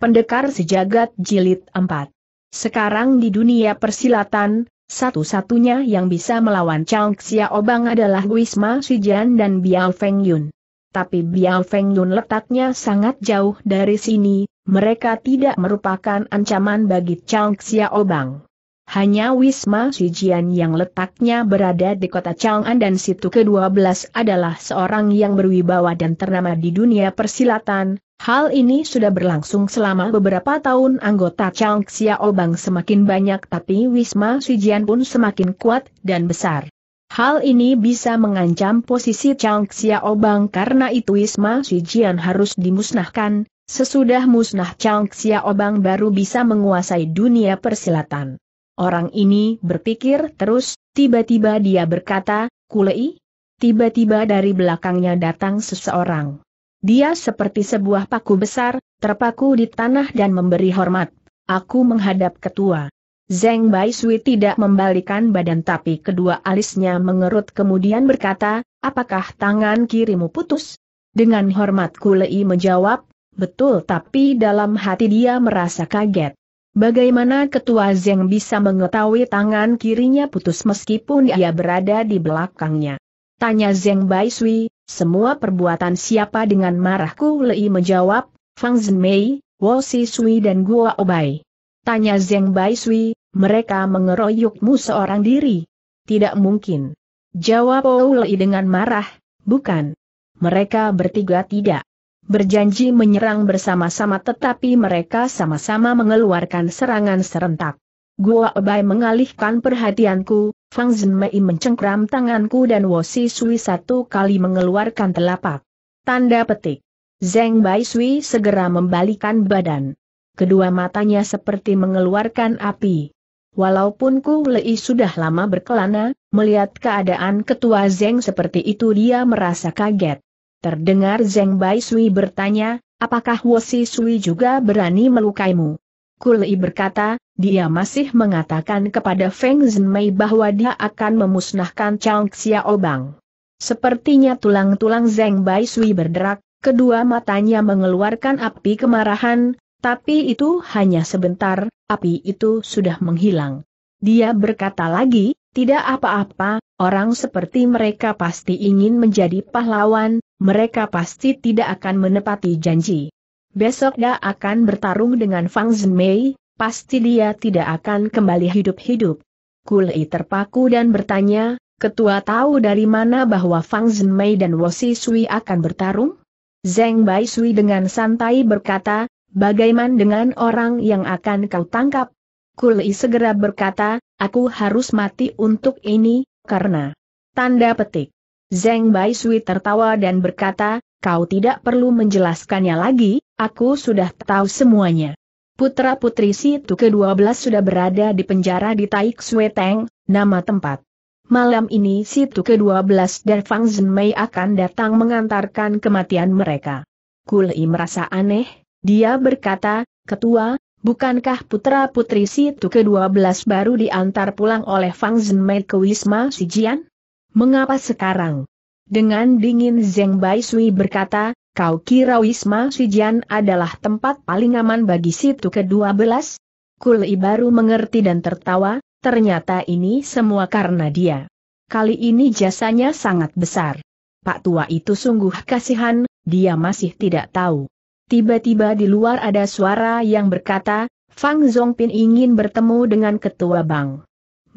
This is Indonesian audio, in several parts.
Pendekar Sejagat Jilid 4 Sekarang di dunia persilatan, satu-satunya yang bisa melawan Chang Xiaobang adalah Wisma Sijian dan Biao Feng Yun. Tapi Biao Feng Yun letaknya sangat jauh dari sini, mereka tidak merupakan ancaman bagi Chang Xiaobang. Hanya Wisma Sijian yang letaknya berada di kota Chang'an dan situ ke-12 adalah seorang yang berwibawa dan ternama di dunia persilatan, Hal ini sudah berlangsung selama beberapa tahun anggota Chang Xiaobang semakin banyak tapi Wisma Sijian pun semakin kuat dan besar. Hal ini bisa mengancam posisi Chang Xiaobang karena itu Wisma Sijian harus dimusnahkan, sesudah musnah Chang Xiaobang baru bisa menguasai dunia persilatan. Orang ini berpikir terus, tiba-tiba dia berkata, Kulei? Tiba-tiba dari belakangnya datang seseorang. Dia seperti sebuah paku besar, terpaku di tanah dan memberi hormat. Aku menghadap ketua. Zeng Bai Sui tidak membalikan badan tapi kedua alisnya mengerut kemudian berkata, apakah tangan kirimu putus? Dengan hormat Kulei menjawab, betul tapi dalam hati dia merasa kaget. Bagaimana ketua Zeng bisa mengetahui tangan kirinya putus meskipun ia berada di belakangnya? Tanya Zeng Bai Sui, semua perbuatan siapa dengan marahku Lei menjawab, Fang Mei, Wo Si Sui dan gua Obai. Tanya Zeng Bai Sui, mereka mengeroyokmu seorang diri. Tidak mungkin. Jawab Lei dengan marah, bukan. Mereka bertiga tidak. Berjanji menyerang bersama-sama tetapi mereka sama-sama mengeluarkan serangan serentak. Gua Ebai mengalihkan perhatianku, Fang Zhenmei mencengkram tanganku dan Wosi Sui satu kali mengeluarkan telapak. Tanda petik. Zeng Bai Sui segera membalikan badan. Kedua matanya seperti mengeluarkan api. Walaupun Ku Lei sudah lama berkelana, melihat keadaan ketua Zeng seperti itu dia merasa kaget. Terdengar Zeng Bai Sui bertanya, apakah Wosi Sui juga berani melukaimu? Kulei berkata, dia masih mengatakan kepada Feng Zhenmei bahwa dia akan memusnahkan Chang Xiaobang. Sepertinya tulang-tulang Zeng Bai Sui berderak, kedua matanya mengeluarkan api kemarahan, tapi itu hanya sebentar, api itu sudah menghilang. Dia berkata lagi, tidak apa-apa, orang seperti mereka pasti ingin menjadi pahlawan, mereka pasti tidak akan menepati janji. Besok dia akan bertarung dengan Fang Zimei, pasti dia tidak akan kembali hidup-hidup. Kulei terpaku dan bertanya, ketua tahu dari mana bahwa Fang Zimei dan Wosi Sui akan bertarung? Zeng Bai Sui dengan santai berkata, bagaimana dengan orang yang akan kau tangkap? Kulei segera berkata, aku harus mati untuk ini, karena... Tanda petik. Zeng Bai Sui tertawa dan berkata, kau tidak perlu menjelaskannya lagi, aku sudah tahu semuanya. Putra-putri situ ke-12 sudah berada di penjara di Taik Sueteng, nama tempat. Malam ini situ ke-12 dan Fang Zhenmei akan datang mengantarkan kematian mereka. Kulei merasa aneh, dia berkata, Ketua, bukankah putra-putri situ ke-12 baru diantar pulang oleh Fang Zhenmei ke Wisma Sijian? Mengapa sekarang? Dengan dingin Zeng Bai Sui berkata, kau kira Wisma Sijian adalah tempat paling aman bagi situ ke-12? Kuli baru mengerti dan tertawa, ternyata ini semua karena dia. Kali ini jasanya sangat besar. Pak tua itu sungguh kasihan, dia masih tidak tahu. Tiba-tiba di luar ada suara yang berkata, Fang Zhongpin ingin bertemu dengan ketua bang.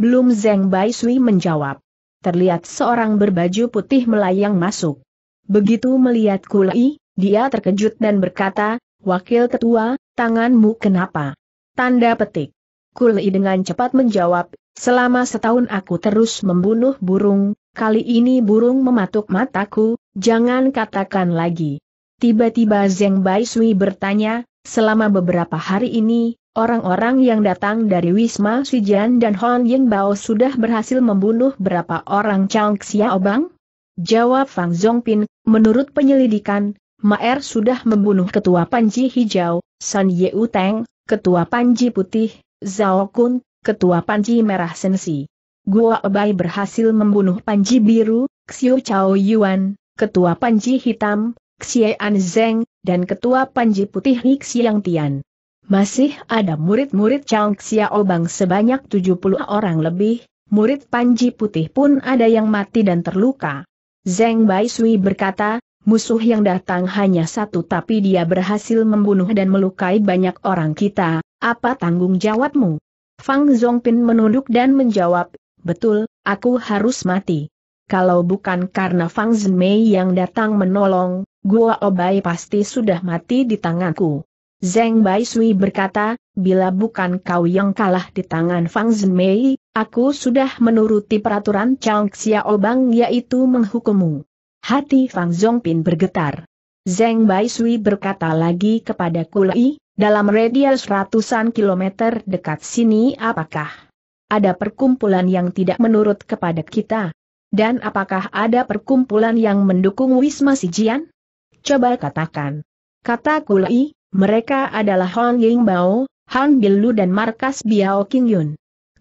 Belum Zeng Bai Sui menjawab terlihat seorang berbaju putih melayang masuk. Begitu melihat Kulai, dia terkejut dan berkata, Wakil Ketua, tanganmu kenapa? Tanda petik. Kulai dengan cepat menjawab, selama setahun aku terus membunuh burung, kali ini burung mematuk mataku, jangan katakan lagi. Tiba-tiba Zeng Bai Sui bertanya, selama beberapa hari ini, Orang-orang yang datang dari Wisma Sijian dan Hon Ying Bao sudah berhasil membunuh berapa orang Chang Xiaobang? Jawab Fang Zhongpin. menurut penyelidikan, Maer sudah membunuh Ketua Panji Hijau, San Ye Uteng, Ketua Panji Putih, Zhao Kun, Ketua Panji Merah Sensi. Gua Obai berhasil membunuh Panji Biru, Xiu Chao Yuan, Ketua Panji Hitam, Xie An Zeng, dan Ketua Panji Putih Xiang Tian. Masih ada murid-murid Chang Xiaobang sebanyak 70 orang lebih, murid Panji Putih pun ada yang mati dan terluka. Zeng Bai Sui berkata, musuh yang datang hanya satu tapi dia berhasil membunuh dan melukai banyak orang kita, apa tanggung jawabmu? Fang Zhongpin menunduk dan menjawab, betul, aku harus mati. Kalau bukan karena Fang Zhenmei yang datang menolong, Gua Obai pasti sudah mati di tanganku. Zeng Bai Sui berkata, bila bukan kau yang kalah di tangan Fang Zemei, aku sudah menuruti peraturan Chang Xiaobang yaitu menghukummu. Hati Fang Zongpin bergetar. Zeng Bai Sui berkata lagi kepada Kulai, dalam radius ratusan kilometer dekat sini apakah ada perkumpulan yang tidak menurut kepada kita? Dan apakah ada perkumpulan yang mendukung Wisma Sijian? Coba katakan. Kata Kulai, mereka adalah Hong Ying Bao, Han Bilu dan markas Biao King Yun.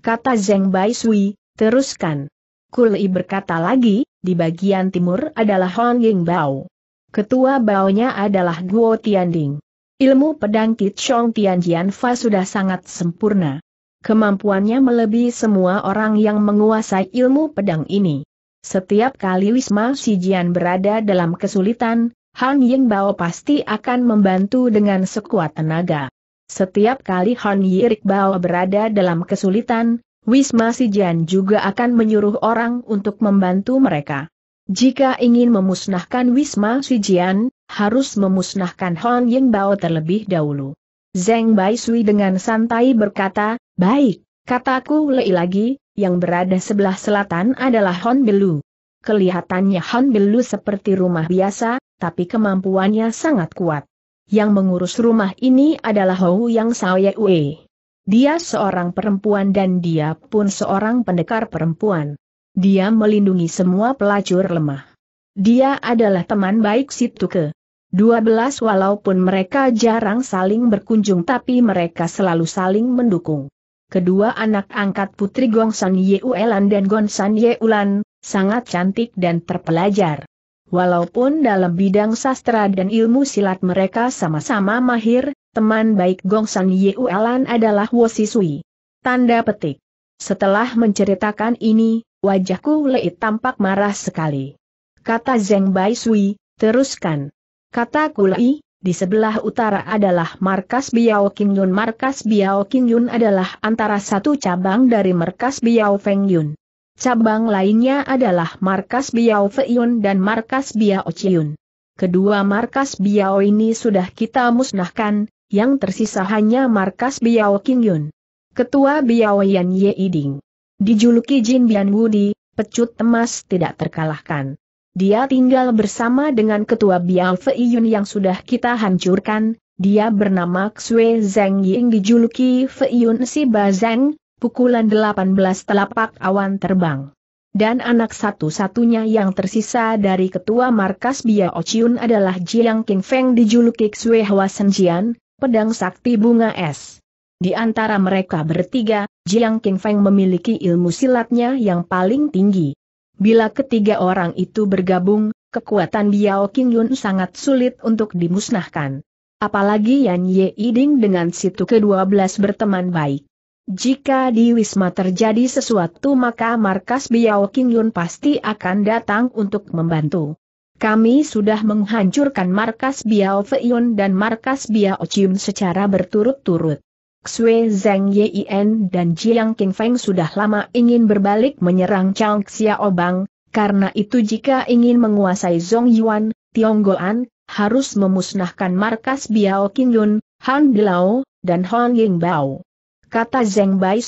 Kata Zeng Bai Sui, teruskan. Kuli berkata lagi, di bagian timur adalah Hong Ying Bao. Ketua baunya adalah Guo Tianding. Ilmu pedang Kit Chong Tianjian Fa sudah sangat sempurna. Kemampuannya melebihi semua orang yang menguasai ilmu pedang ini. Setiap kali Wisma Sijian berada dalam kesulitan, Han Yingbao pasti akan membantu dengan sekuat tenaga. Setiap kali Han Bao berada dalam kesulitan, Wisma Sijian juga akan menyuruh orang untuk membantu mereka. Jika ingin memusnahkan Wisma Sijian, harus memusnahkan Ying Yingbao terlebih dahulu. Zeng Bai Sui dengan santai berkata, Baik, kataku lei lagi, yang berada sebelah selatan adalah Hon Belu. Kelihatannya Han Bilu seperti rumah biasa, tapi kemampuannya sangat kuat. Yang mengurus rumah ini adalah Hou Yang Saoye Ue. Dia seorang perempuan dan dia pun seorang pendekar perempuan. Dia melindungi semua pelacur lemah. Dia adalah teman baik Situke. 12 Walaupun mereka jarang saling berkunjung tapi mereka selalu saling mendukung. Kedua anak angkat Putri Gongsan Yeulan dan Gongsan Yeulan, sangat cantik dan terpelajar. Walaupun dalam bidang sastra dan ilmu silat mereka sama-sama mahir, teman baik Gong San Yuelan adalah Wo Sui. Tanda petik. Setelah menceritakan ini, wajahku Leit tampak marah sekali. Kata Zeng Bai Sui, teruskan. Kata Kulai, di sebelah utara adalah markas Biao Qingyun. Markas Biao Qingyun adalah antara satu cabang dari markas Biao Feng Yun. Cabang lainnya adalah markas Biao Feiyun dan markas Biao Chiyun. Kedua markas Biao ini sudah kita musnahkan, yang tersisa hanya markas Biao Qingyun. Ketua Biao Yan Ye Iding. Dijuluki Jin Bian Wudi, pecut emas tidak terkalahkan. Dia tinggal bersama dengan ketua Biao Feiyun yang sudah kita hancurkan, dia bernama Xue Zeng Ying dijuluki Feiyun Si Zeng, pukulan 18 telapak awan terbang. Dan anak satu-satunya yang tersisa dari ketua markas Bia Ociun adalah Jiang King Feng dijuluki Xue Hwa Senjian, pedang sakti bunga es. Di antara mereka bertiga, Jiang King Feng memiliki ilmu silatnya yang paling tinggi. Bila ketiga orang itu bergabung, kekuatan Biao King Yun sangat sulit untuk dimusnahkan. Apalagi Yan Ye Iding dengan situ ke-12 berteman baik. Jika di Wisma terjadi sesuatu maka markas Biao Yun pasti akan datang untuk membantu. Kami sudah menghancurkan markas Biao Yun dan markas Biao Chim secara berturut-turut. Xue Zheng Yin dan Jiang Feng sudah lama ingin berbalik menyerang Chang Xiaobang, karena itu jika ingin menguasai Zhong Yuan, Tionggoan, harus memusnahkan markas Biao Yun, Han Dilao, dan Hong Ying Bao kata Zeng Bai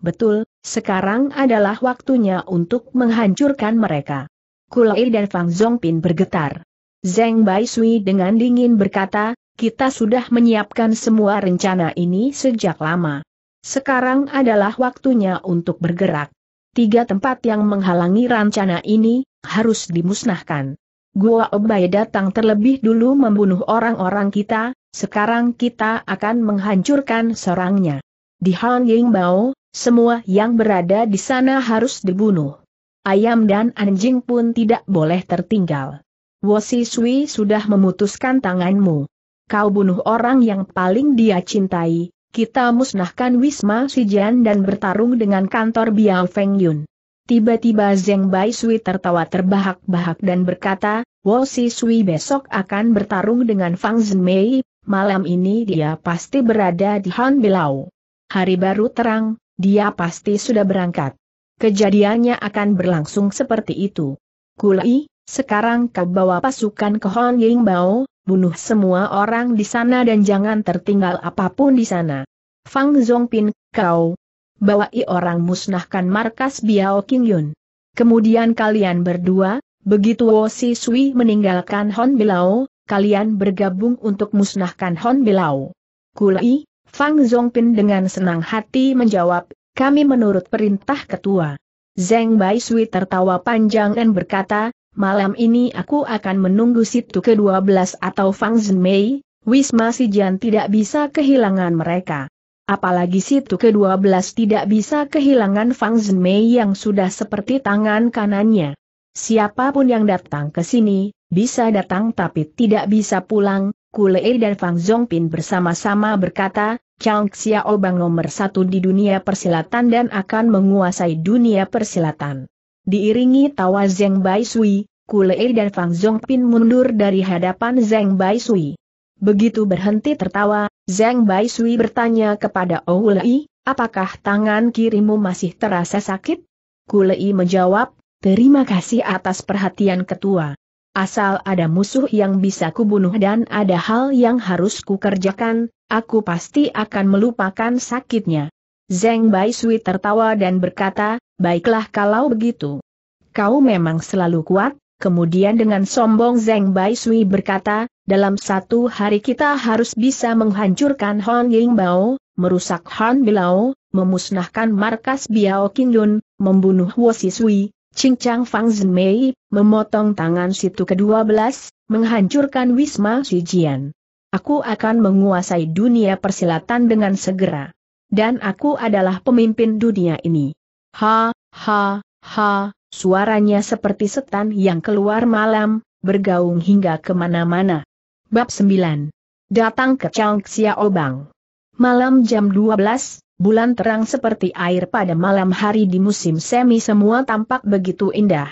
betul, sekarang adalah waktunya untuk menghancurkan mereka. Kulai dan Fang Zongpin bergetar. Zeng Bai dengan dingin berkata, kita sudah menyiapkan semua rencana ini sejak lama. Sekarang adalah waktunya untuk bergerak. Tiga tempat yang menghalangi rencana ini, harus dimusnahkan. Gua Obai datang terlebih dulu membunuh orang-orang kita, sekarang kita akan menghancurkan serangnya. Di Han Bao, semua yang berada di sana harus dibunuh. Ayam dan anjing pun tidak boleh tertinggal. Wosi Sui sudah memutuskan tanganmu. Kau bunuh orang yang paling dia cintai, kita musnahkan Wisma Sijian dan bertarung dengan kantor Biao Feng Yun. Tiba-tiba Zeng Bai Sui tertawa terbahak-bahak dan berkata, Wosi Sui besok akan bertarung dengan Fang Zhenmei, malam ini dia pasti berada di Han Bilao hari baru terang, dia pasti sudah berangkat. Kejadiannya akan berlangsung seperti itu. Kulai, sekarang kau bawa pasukan ke Hon Bao, bunuh semua orang di sana dan jangan tertinggal apapun di sana. Fang Zongpin, kau bawai orang musnahkan markas Biao Qingyun. Kemudian kalian berdua, begitu Wo Si Sui meninggalkan Hon Bilao, kalian bergabung untuk musnahkan Hon Bilao. Kulai, Fang Zongpin dengan senang hati menjawab, kami menurut perintah ketua. Zeng Bai Sui tertawa panjang dan berkata, malam ini aku akan menunggu situ ke-12 atau Fang Zhenmei, Wisma Sijian tidak bisa kehilangan mereka. Apalagi situ ke-12 tidak bisa kehilangan Fang Zhenmei yang sudah seperti tangan kanannya. Siapapun yang datang ke sini, bisa datang tapi tidak bisa pulang, Kulei dan Fang Zongpin bersama-sama berkata, Chang Xiao Bang nomor satu di dunia persilatan dan akan menguasai dunia persilatan. Diiringi tawa Zeng Bai Sui, Kulei dan Fang Zongpin mundur dari hadapan Zeng Bai Sui. Begitu berhenti tertawa, Zeng Bai Sui bertanya kepada Oulei, apakah tangan kirimu masih terasa sakit? Kulei menjawab, terima kasih atas perhatian ketua. Asal ada musuh yang bisa kubunuh dan ada hal yang harus kukerjakan, aku pasti akan melupakan sakitnya. Zeng Bai Sui tertawa dan berkata, baiklah kalau begitu. Kau memang selalu kuat, kemudian dengan sombong Zeng Bai Sui berkata, dalam satu hari kita harus bisa menghancurkan Hon Ying Bao, merusak Han Bilao, memusnahkan markas Biao Qingdun, membunuh Wo Sisui, Cincang Fang Zmei, memotong tangan situ ke-12, menghancurkan Wisma Sijian. Aku akan menguasai dunia persilatan dengan segera. Dan aku adalah pemimpin dunia ini. Ha, ha, ha, suaranya seperti setan yang keluar malam, bergaung hingga kemana-mana. Bab 9. Datang ke Chang Xiaobang. Malam jam 12, Bulan terang seperti air pada malam hari di musim semi semua tampak begitu indah.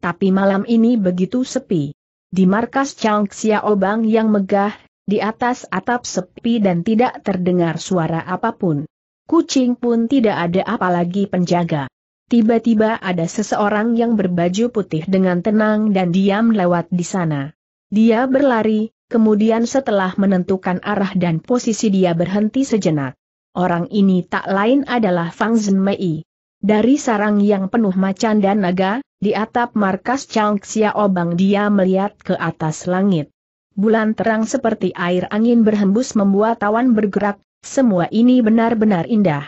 Tapi malam ini begitu sepi. Di markas Changxia Obang yang megah, di atas atap sepi dan tidak terdengar suara apapun. Kucing pun tidak ada apalagi penjaga. Tiba-tiba ada seseorang yang berbaju putih dengan tenang dan diam lewat di sana. Dia berlari, kemudian setelah menentukan arah dan posisi dia berhenti sejenak. Orang ini tak lain adalah Fang Zhenmei. Dari sarang yang penuh macan dan naga, di atap markas Chang Xiaobang dia melihat ke atas langit. Bulan terang seperti air angin berhembus membuat awan bergerak, semua ini benar-benar indah.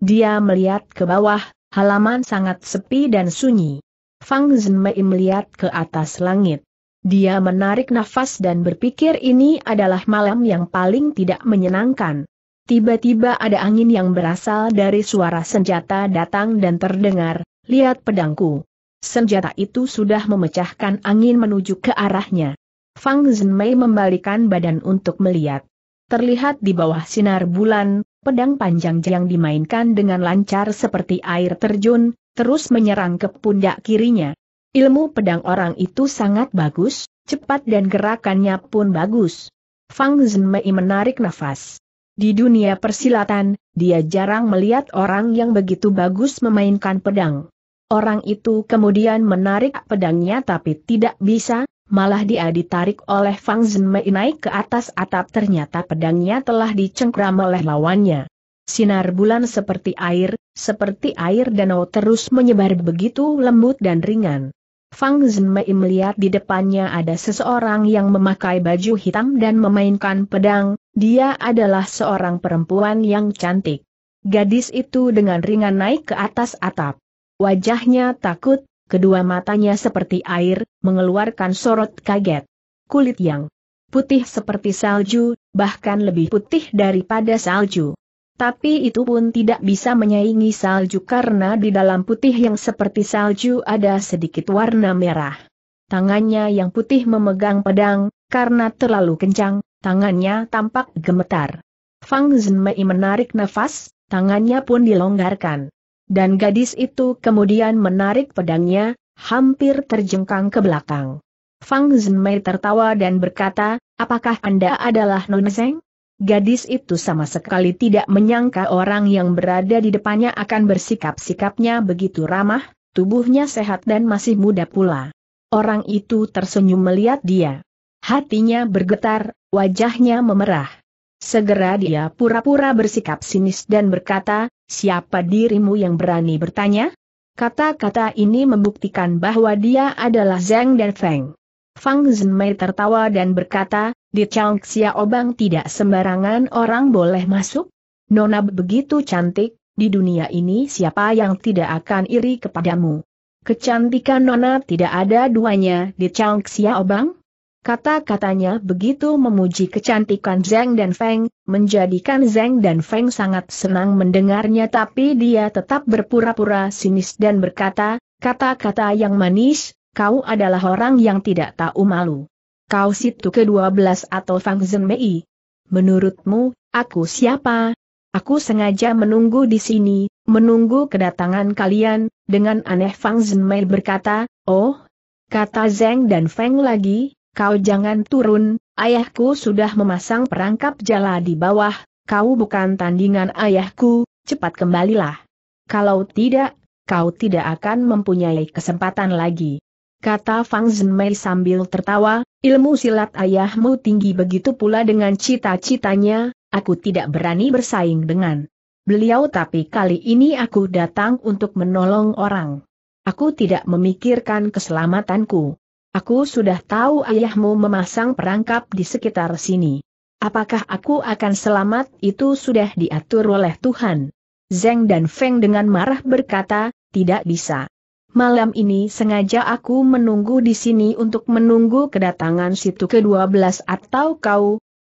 Dia melihat ke bawah, halaman sangat sepi dan sunyi. Fang Zhenmei melihat ke atas langit. Dia menarik nafas dan berpikir ini adalah malam yang paling tidak menyenangkan. Tiba-tiba ada angin yang berasal dari suara senjata datang dan terdengar, lihat pedangku. Senjata itu sudah memecahkan angin menuju ke arahnya. Fang Zhenmei membalikan badan untuk melihat. Terlihat di bawah sinar bulan, pedang panjang yang dimainkan dengan lancar seperti air terjun, terus menyerang ke pundak kirinya. Ilmu pedang orang itu sangat bagus, cepat dan gerakannya pun bagus. Fang Zhenmei menarik nafas. Di dunia persilatan, dia jarang melihat orang yang begitu bagus memainkan pedang. Orang itu kemudian menarik pedangnya tapi tidak bisa, malah dia ditarik oleh Fang Zhenmei naik ke atas atap ternyata pedangnya telah dicengkram oleh lawannya. Sinar bulan seperti air, seperti air danau terus menyebar begitu lembut dan ringan. Fang Zhenmei melihat di depannya ada seseorang yang memakai baju hitam dan memainkan pedang, dia adalah seorang perempuan yang cantik. Gadis itu dengan ringan naik ke atas atap. Wajahnya takut, kedua matanya seperti air, mengeluarkan sorot kaget. Kulit yang putih seperti salju, bahkan lebih putih daripada salju. Tapi itu pun tidak bisa menyaingi salju karena di dalam putih yang seperti salju ada sedikit warna merah. Tangannya yang putih memegang pedang, karena terlalu kencang, tangannya tampak gemetar. Fang Zhenmei menarik nafas, tangannya pun dilonggarkan. Dan gadis itu kemudian menarik pedangnya, hampir terjengkang ke belakang. Fang Zhenmei tertawa dan berkata, apakah Anda adalah Nona Zeng? Gadis itu sama sekali tidak menyangka orang yang berada di depannya akan bersikap-sikapnya begitu ramah, tubuhnya sehat dan masih muda pula. Orang itu tersenyum melihat dia. Hatinya bergetar, wajahnya memerah. Segera dia pura-pura bersikap sinis dan berkata, siapa dirimu yang berani bertanya? Kata-kata ini membuktikan bahwa dia adalah Zeng dan Feng. Fang Zhenmei tertawa dan berkata, di Changxia Obang tidak sembarangan orang boleh masuk? Nona begitu cantik, di dunia ini siapa yang tidak akan iri kepadamu? Kecantikan Nona tidak ada duanya di Changxia Obang? Kata-katanya begitu memuji kecantikan Zeng dan Feng, menjadikan Zeng dan Feng sangat senang mendengarnya tapi dia tetap berpura-pura sinis dan berkata, kata-kata yang manis, kau adalah orang yang tidak tahu malu. Kau situ ke-12 atau Fang Mei? Menurutmu, aku siapa? Aku sengaja menunggu di sini, menunggu kedatangan kalian, dengan aneh Fang Mei berkata, oh, kata Zeng dan Feng lagi, kau jangan turun, ayahku sudah memasang perangkap jala di bawah, kau bukan tandingan ayahku, cepat kembalilah. Kalau tidak, kau tidak akan mempunyai kesempatan lagi. Kata Fang Zhenmei sambil tertawa, ilmu silat ayahmu tinggi begitu pula dengan cita-citanya, aku tidak berani bersaing dengan beliau tapi kali ini aku datang untuk menolong orang. Aku tidak memikirkan keselamatanku. Aku sudah tahu ayahmu memasang perangkap di sekitar sini. Apakah aku akan selamat itu sudah diatur oleh Tuhan. Zeng dan Feng dengan marah berkata, tidak bisa. Malam ini sengaja aku menunggu di sini untuk menunggu kedatangan situ ke-12 atau kau.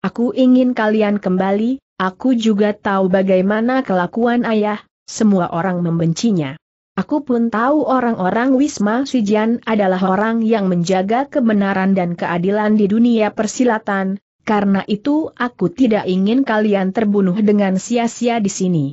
Aku ingin kalian kembali, aku juga tahu bagaimana kelakuan ayah, semua orang membencinya. Aku pun tahu orang-orang Wisma Sijian adalah orang yang menjaga kebenaran dan keadilan di dunia persilatan, karena itu aku tidak ingin kalian terbunuh dengan sia-sia di sini.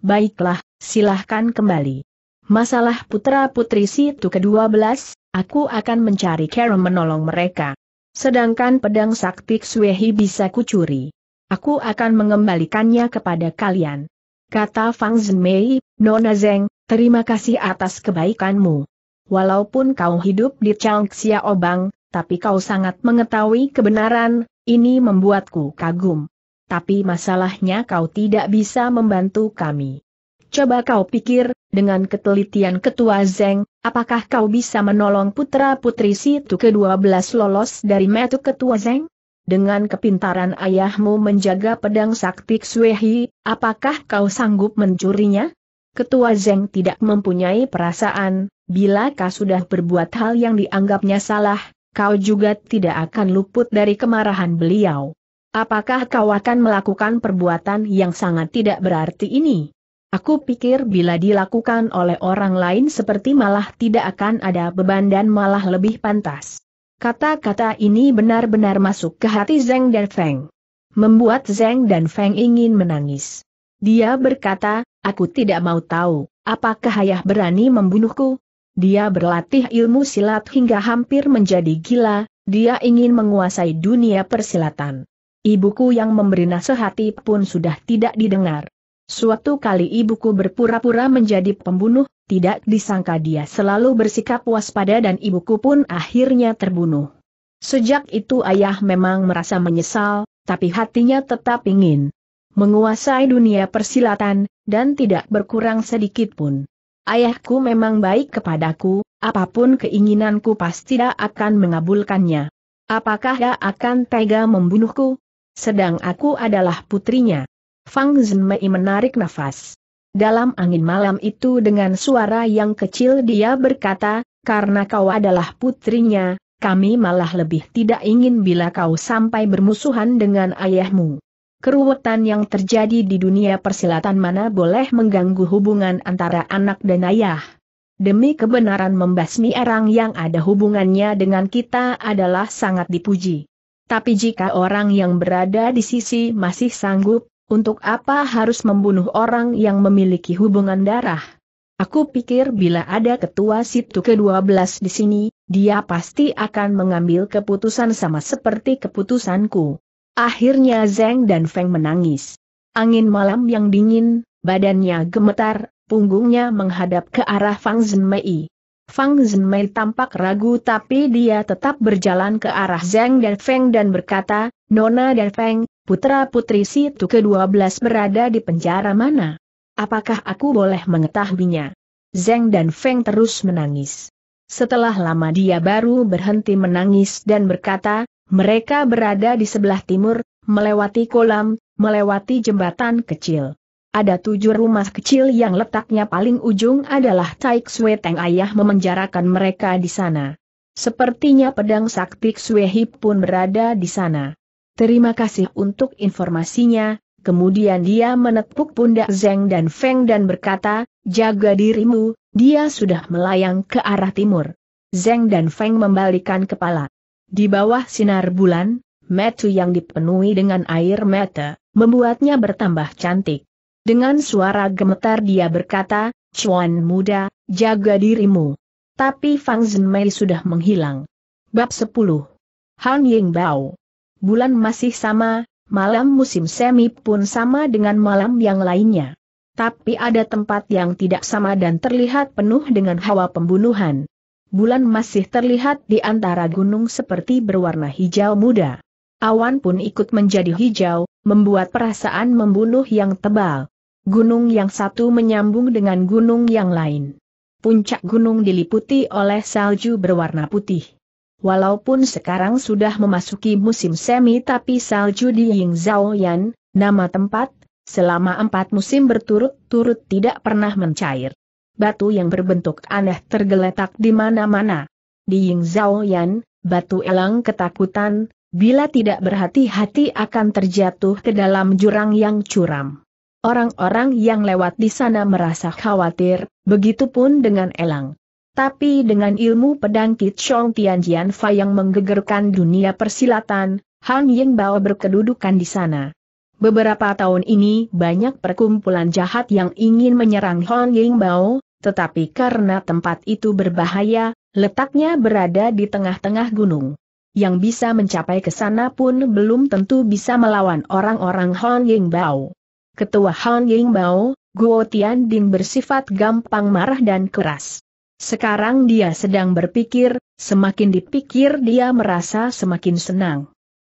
Baiklah, silahkan kembali. Masalah putra-putri situ ke-12, aku akan mencari Karen menolong mereka. Sedangkan pedang sakti Xuehi bisa kucuri. Aku akan mengembalikannya kepada kalian. Kata Fang Zhenmei, Nona Zeng, Terima kasih atas kebaikanmu. Walaupun kau hidup di Changxia Obang, tapi kau sangat mengetahui kebenaran, ini membuatku kagum. Tapi masalahnya kau tidak bisa membantu kami. Coba kau pikir, dengan ketelitian ketua Zeng, apakah kau bisa menolong putra-putri situ ke-12 lolos dari metu ketua Zeng? Dengan kepintaran ayahmu menjaga pedang sakti Xuehi, apakah kau sanggup mencurinya? Ketua Zeng tidak mempunyai perasaan, bila kau sudah berbuat hal yang dianggapnya salah, kau juga tidak akan luput dari kemarahan beliau. Apakah kau akan melakukan perbuatan yang sangat tidak berarti ini? Aku pikir bila dilakukan oleh orang lain seperti malah tidak akan ada beban dan malah lebih pantas. Kata-kata ini benar-benar masuk ke hati Zeng dan Feng. Membuat Zeng dan Feng ingin menangis. Dia berkata, Aku tidak mau tahu, apakah ayah berani membunuhku? Dia berlatih ilmu silat hingga hampir menjadi gila, dia ingin menguasai dunia persilatan. Ibuku yang memberi nasihati pun sudah tidak didengar. Suatu kali ibuku berpura-pura menjadi pembunuh, tidak disangka dia selalu bersikap waspada dan ibuku pun akhirnya terbunuh. Sejak itu ayah memang merasa menyesal, tapi hatinya tetap ingin menguasai dunia persilatan, dan tidak berkurang sedikit pun. Ayahku memang baik kepadaku, apapun keinginanku pasti tidak akan mengabulkannya. Apakah dia akan tega membunuhku? Sedang aku adalah putrinya. Fang Zhenmei menarik nafas. Dalam angin malam itu dengan suara yang kecil dia berkata, karena kau adalah putrinya, kami malah lebih tidak ingin bila kau sampai bermusuhan dengan ayahmu keruwetan yang terjadi di dunia persilatan mana boleh mengganggu hubungan antara anak dan ayah. Demi kebenaran membasmi orang yang ada hubungannya dengan kita adalah sangat dipuji. Tapi jika orang yang berada di sisi masih sanggup, untuk apa harus membunuh orang yang memiliki hubungan darah? Aku pikir bila ada ketua situ ke-12 di sini, dia pasti akan mengambil keputusan sama seperti keputusanku. Akhirnya Zeng dan Feng menangis. Angin malam yang dingin, badannya gemetar, punggungnya menghadap ke arah Fang Zhenmei. Fang Zhenmei tampak ragu tapi dia tetap berjalan ke arah Zeng dan Feng dan berkata, Nona dan Feng, putra-putri situ ke-12 berada di penjara mana? Apakah aku boleh mengetahuinya? Zeng dan Feng terus menangis. Setelah lama dia baru berhenti menangis dan berkata, mereka berada di sebelah timur, melewati kolam, melewati jembatan kecil. Ada tujuh rumah kecil yang letaknya paling ujung adalah Taik Sue Teng Ayah memenjarakan mereka di sana. Sepertinya pedang sakti Sue Hip pun berada di sana. Terima kasih untuk informasinya, kemudian dia menepuk pundak Zeng dan Feng dan berkata, jaga dirimu, dia sudah melayang ke arah timur. Zeng dan Feng membalikan kepala. Di bawah sinar bulan, metu yang dipenuhi dengan air mata, membuatnya bertambah cantik. Dengan suara gemetar dia berkata, Chuan muda, jaga dirimu. Tapi Fang Zhenmei sudah menghilang. Bab 10 Han Ying Bao Bulan masih sama, malam musim semi pun sama dengan malam yang lainnya. Tapi ada tempat yang tidak sama dan terlihat penuh dengan hawa pembunuhan bulan masih terlihat di antara gunung seperti berwarna hijau muda. Awan pun ikut menjadi hijau, membuat perasaan membunuh yang tebal. Gunung yang satu menyambung dengan gunung yang lain. Puncak gunung diliputi oleh salju berwarna putih. Walaupun sekarang sudah memasuki musim semi tapi salju di Yan, nama tempat, selama empat musim berturut-turut tidak pernah mencair batu yang berbentuk aneh tergeletak di mana-mana. Di Ying Zhao batu elang ketakutan, bila tidak berhati-hati akan terjatuh ke dalam jurang yang curam. Orang-orang yang lewat di sana merasa khawatir, begitupun dengan elang. Tapi dengan ilmu pedang Kit Kitchong Tianjian Fa yang menggegerkan dunia persilatan, Han Ying Bao berkedudukan di sana. Beberapa tahun ini banyak perkumpulan jahat yang ingin menyerang Han Ying Bao, tetapi karena tempat itu berbahaya, letaknya berada di tengah-tengah gunung. Yang bisa mencapai ke sana pun belum tentu bisa melawan orang-orang Han Bao. Ketua Han Bao, Guo Tian Ding bersifat gampang marah dan keras. Sekarang dia sedang berpikir, semakin dipikir dia merasa semakin senang.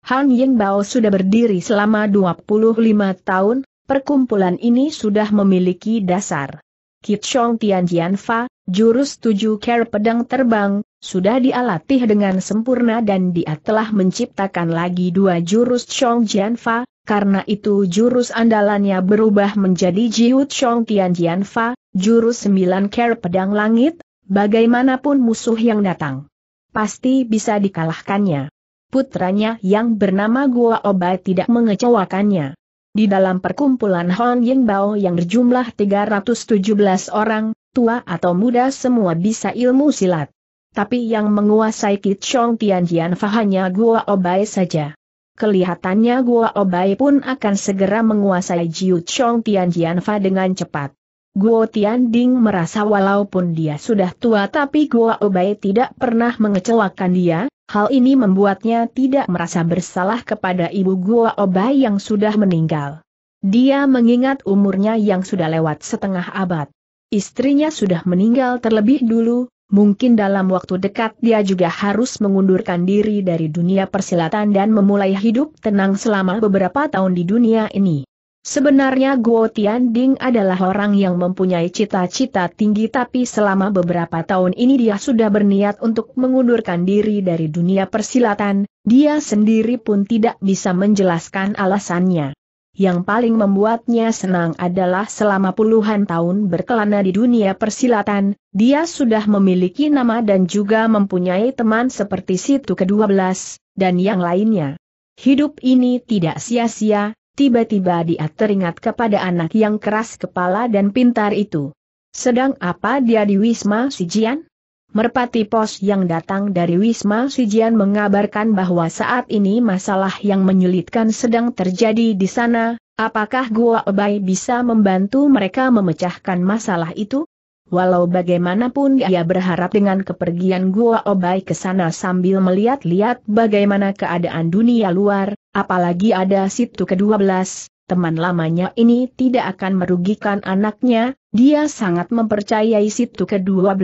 Han Ying Bao sudah berdiri selama 25 tahun, perkumpulan ini sudah memiliki dasar. Kitchong Tianjianfa, jurus tujuh care pedang terbang, sudah dialatih dengan sempurna dan dia telah menciptakan lagi dua jurus Chong Jianfa, karena itu jurus andalannya berubah menjadi Jiu Chong Tianjianfa, jurus sembilan care pedang langit, bagaimanapun musuh yang datang. Pasti bisa dikalahkannya. Putranya yang bernama Guo Obai tidak mengecewakannya. Di dalam perkumpulan Hon Ying Bao yang berjumlah 317 orang, tua atau muda semua bisa ilmu silat. Tapi yang menguasai Kit Chong Tian Jian hanya Gua Obai saja. Kelihatannya Gua Obai pun akan segera menguasai Jiu Chong Tian Jian Fa dengan cepat. Guo Tian Ding merasa walaupun dia sudah tua tapi gua Obai tidak pernah mengecewakan dia, Hal ini membuatnya tidak merasa bersalah kepada ibu Gua Obay yang sudah meninggal. Dia mengingat umurnya yang sudah lewat setengah abad. Istrinya sudah meninggal terlebih dulu, mungkin dalam waktu dekat dia juga harus mengundurkan diri dari dunia persilatan dan memulai hidup tenang selama beberapa tahun di dunia ini. Sebenarnya Guo Tianding adalah orang yang mempunyai cita-cita tinggi tapi selama beberapa tahun ini dia sudah berniat untuk mengundurkan diri dari dunia persilatan, dia sendiri pun tidak bisa menjelaskan alasannya. Yang paling membuatnya senang adalah selama puluhan tahun berkelana di dunia persilatan, dia sudah memiliki nama dan juga mempunyai teman seperti situ ke-12, dan yang lainnya. Hidup ini tidak sia-sia, tiba-tiba dia teringat kepada anak yang keras kepala dan pintar itu. Sedang apa dia di Wisma Sijian? Merpati pos yang datang dari Wisma Sijian mengabarkan bahwa saat ini masalah yang menyulitkan sedang terjadi di sana, apakah Gua Obai bisa membantu mereka memecahkan masalah itu? Walau bagaimanapun ia berharap dengan kepergian Gua Obai ke sana sambil melihat-lihat bagaimana keadaan dunia luar, apalagi ada situ ke-12, teman lamanya ini tidak akan merugikan anaknya, dia sangat mempercayai situ ke-12.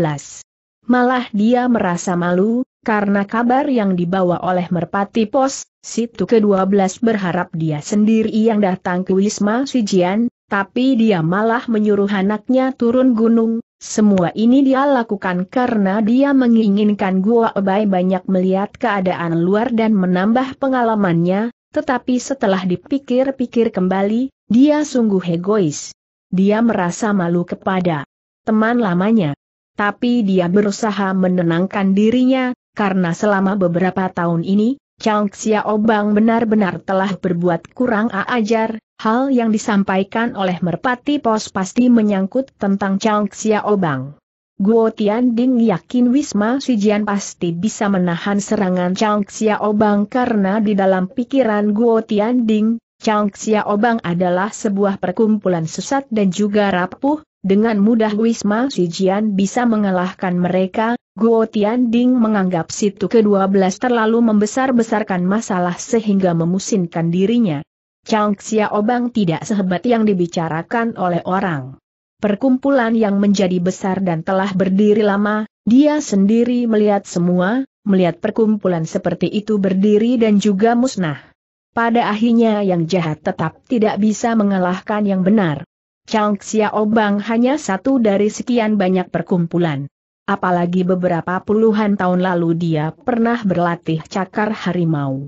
Malah dia merasa malu, karena kabar yang dibawa oleh Merpati Pos, situ ke-12 berharap dia sendiri yang datang ke Wisma Sijian, tapi dia malah menyuruh anaknya turun gunung, semua ini dia lakukan karena dia menginginkan Gua Ebai banyak melihat keadaan luar dan menambah pengalamannya, tetapi setelah dipikir-pikir kembali, dia sungguh egois. Dia merasa malu kepada teman lamanya. Tapi dia berusaha menenangkan dirinya, karena selama beberapa tahun ini, Chang Xiaobang benar-benar telah berbuat kurang ajar, Hal yang disampaikan oleh merpati pos pasti menyangkut tentang Chang Xiaobang. Guo Tianding yakin Wisma Sijian pasti bisa menahan serangan Chang Xiaobang karena di dalam pikiran Guo Tianding, Chang Xiaobang adalah sebuah perkumpulan sesat dan juga rapuh, dengan mudah Wisma Sijian bisa mengalahkan mereka, Guo Tianding menganggap situ ke-12 terlalu membesar-besarkan masalah sehingga memusinkan dirinya. Chang Xiaobang tidak sehebat yang dibicarakan oleh orang. Perkumpulan yang menjadi besar dan telah berdiri lama, dia sendiri melihat semua, melihat perkumpulan seperti itu berdiri dan juga musnah. Pada akhirnya yang jahat tetap tidak bisa mengalahkan yang benar. Chang Xiaobang hanya satu dari sekian banyak perkumpulan. Apalagi beberapa puluhan tahun lalu dia pernah berlatih cakar harimau.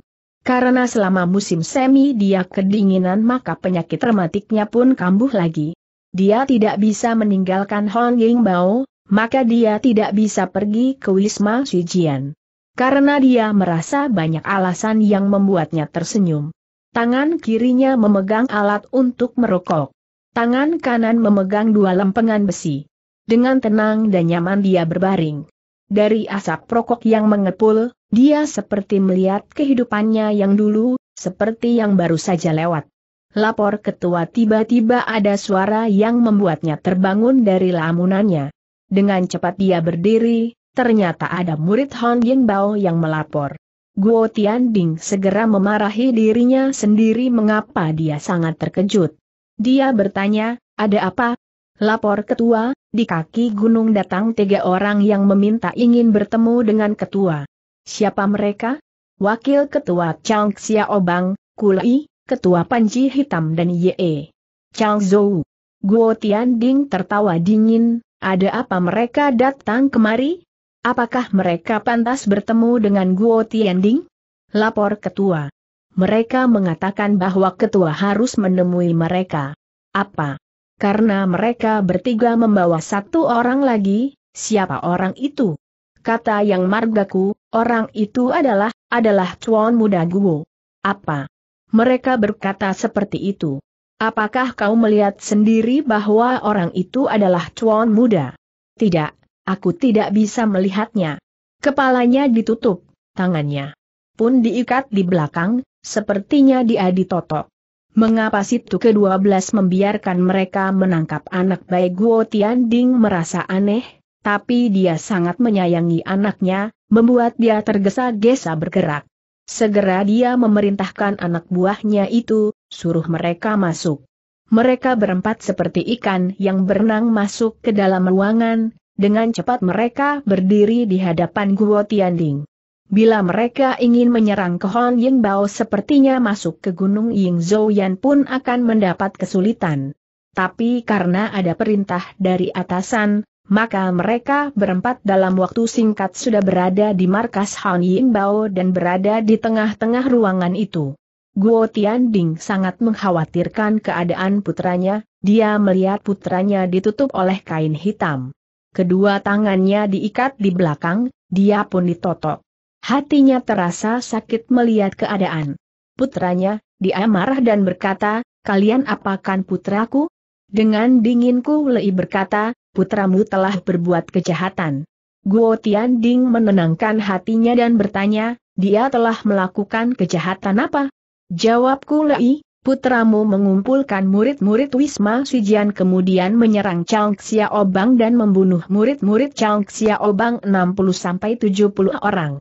Karena selama musim semi dia kedinginan maka penyakit rematiknya pun kambuh lagi. Dia tidak bisa meninggalkan Hong Ying Bao, maka dia tidak bisa pergi ke Wisma Sujian. Karena dia merasa banyak alasan yang membuatnya tersenyum. Tangan kirinya memegang alat untuk merokok. Tangan kanan memegang dua lempengan besi. Dengan tenang dan nyaman dia berbaring. Dari asap rokok yang mengepul, dia seperti melihat kehidupannya yang dulu, seperti yang baru saja lewat. Lapor ketua tiba-tiba ada suara yang membuatnya terbangun dari lamunannya. Dengan cepat dia berdiri, ternyata ada murid Hon Bao yang melapor. Guo Tianding segera memarahi dirinya sendiri mengapa dia sangat terkejut. Dia bertanya, ada apa? Lapor ketua, di kaki gunung datang tiga orang yang meminta ingin bertemu dengan ketua. Siapa mereka? Wakil Ketua Chang Xiaobang, Kulai, Ketua Panji Hitam dan Ye. Chang Zhou. Guo Tianding tertawa dingin, ada apa mereka datang kemari? Apakah mereka pantas bertemu dengan Guo Tianding? Lapor ketua. Mereka mengatakan bahwa ketua harus menemui mereka. Apa? Karena mereka bertiga membawa satu orang lagi, siapa orang itu? Kata yang margaku, orang itu adalah, adalah Tuan Muda Guo. Apa? Mereka berkata seperti itu. Apakah kau melihat sendiri bahwa orang itu adalah Tuan Muda? Tidak, aku tidak bisa melihatnya. Kepalanya ditutup, tangannya pun diikat di belakang, sepertinya dia ditotok. Mengapa Situ ke-12 membiarkan mereka menangkap anak baik Guo Ding merasa aneh, tapi dia sangat menyayangi anaknya, membuat dia tergesa-gesa bergerak. Segera dia memerintahkan anak buahnya itu, suruh mereka masuk. Mereka berempat seperti ikan yang berenang masuk ke dalam ruangan, dengan cepat mereka berdiri di hadapan Guo Tianding. Bila mereka ingin menyerang ke Hon Yin Bao sepertinya masuk ke Gunung Ying Yan pun akan mendapat kesulitan. Tapi karena ada perintah dari atasan, maka mereka berempat dalam waktu singkat sudah berada di markas Hon Yin Bao dan berada di tengah-tengah ruangan itu. Guo Tianding sangat mengkhawatirkan keadaan putranya, dia melihat putranya ditutup oleh kain hitam. Kedua tangannya diikat di belakang, dia pun ditotok. Hatinya terasa sakit melihat keadaan. Putranya, dia marah dan berkata, kalian apakan putraku? Dengan dinginku Lei berkata, putramu telah berbuat kejahatan. Guo Tian Ding menenangkan hatinya dan bertanya, dia telah melakukan kejahatan apa? Jawabku Lei, putramu mengumpulkan murid-murid Wisma Sijian kemudian menyerang Chang Xiaobang dan membunuh murid-murid Chang Xiaobang 60-70 orang.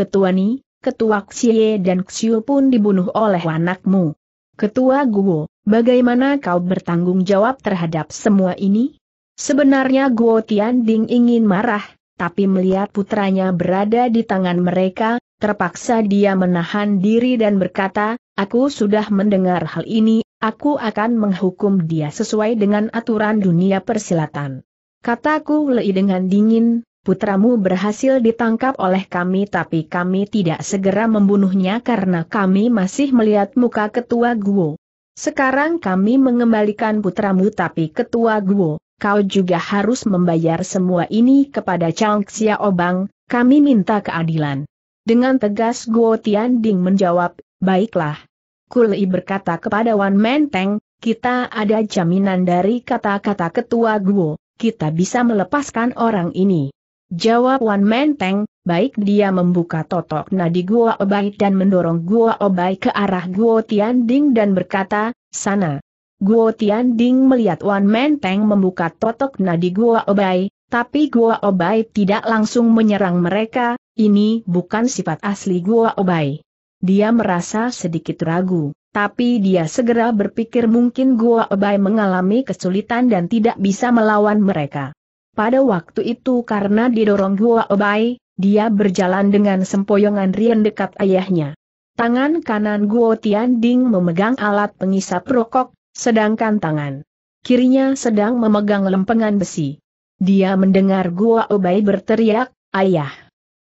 Ketua Ni, Ketua Xie dan Xiu pun dibunuh oleh anakmu. Ketua Guo, bagaimana kau bertanggung jawab terhadap semua ini? Sebenarnya Guo Tianding ingin marah, tapi melihat putranya berada di tangan mereka, terpaksa dia menahan diri dan berkata, aku sudah mendengar hal ini, aku akan menghukum dia sesuai dengan aturan dunia persilatan. Kataku Lei dengan dingin, Putramu berhasil ditangkap oleh kami tapi kami tidak segera membunuhnya karena kami masih melihat muka ketua Guo. Sekarang kami mengembalikan putramu tapi ketua Guo, kau juga harus membayar semua ini kepada Chang Xiaobang, kami minta keadilan. Dengan tegas Guo Tian Ding menjawab, baiklah. Kuli berkata kepada Wan Menteng, kita ada jaminan dari kata-kata ketua Guo, kita bisa melepaskan orang ini. Jawab Wan Menteng, baik dia membuka totok nadi Gua Obai dan mendorong Gua Obai ke arah Guo Tian Ding dan berkata, sana. Guo Tian Ding melihat Wan Menteng membuka totok nadi Gua Obai, tapi Gua Obai tidak langsung menyerang mereka, ini bukan sifat asli Gua Obai. Dia merasa sedikit ragu, tapi dia segera berpikir mungkin Gua Obai mengalami kesulitan dan tidak bisa melawan mereka. Pada waktu itu karena didorong Hua Obai, dia berjalan dengan sempoyongan Rian dekat ayahnya. Tangan kanan Guo Tian Ding memegang alat pengisap rokok, sedangkan tangan kirinya sedang memegang lempengan besi. Dia mendengar Guo Obai berteriak, Ayah!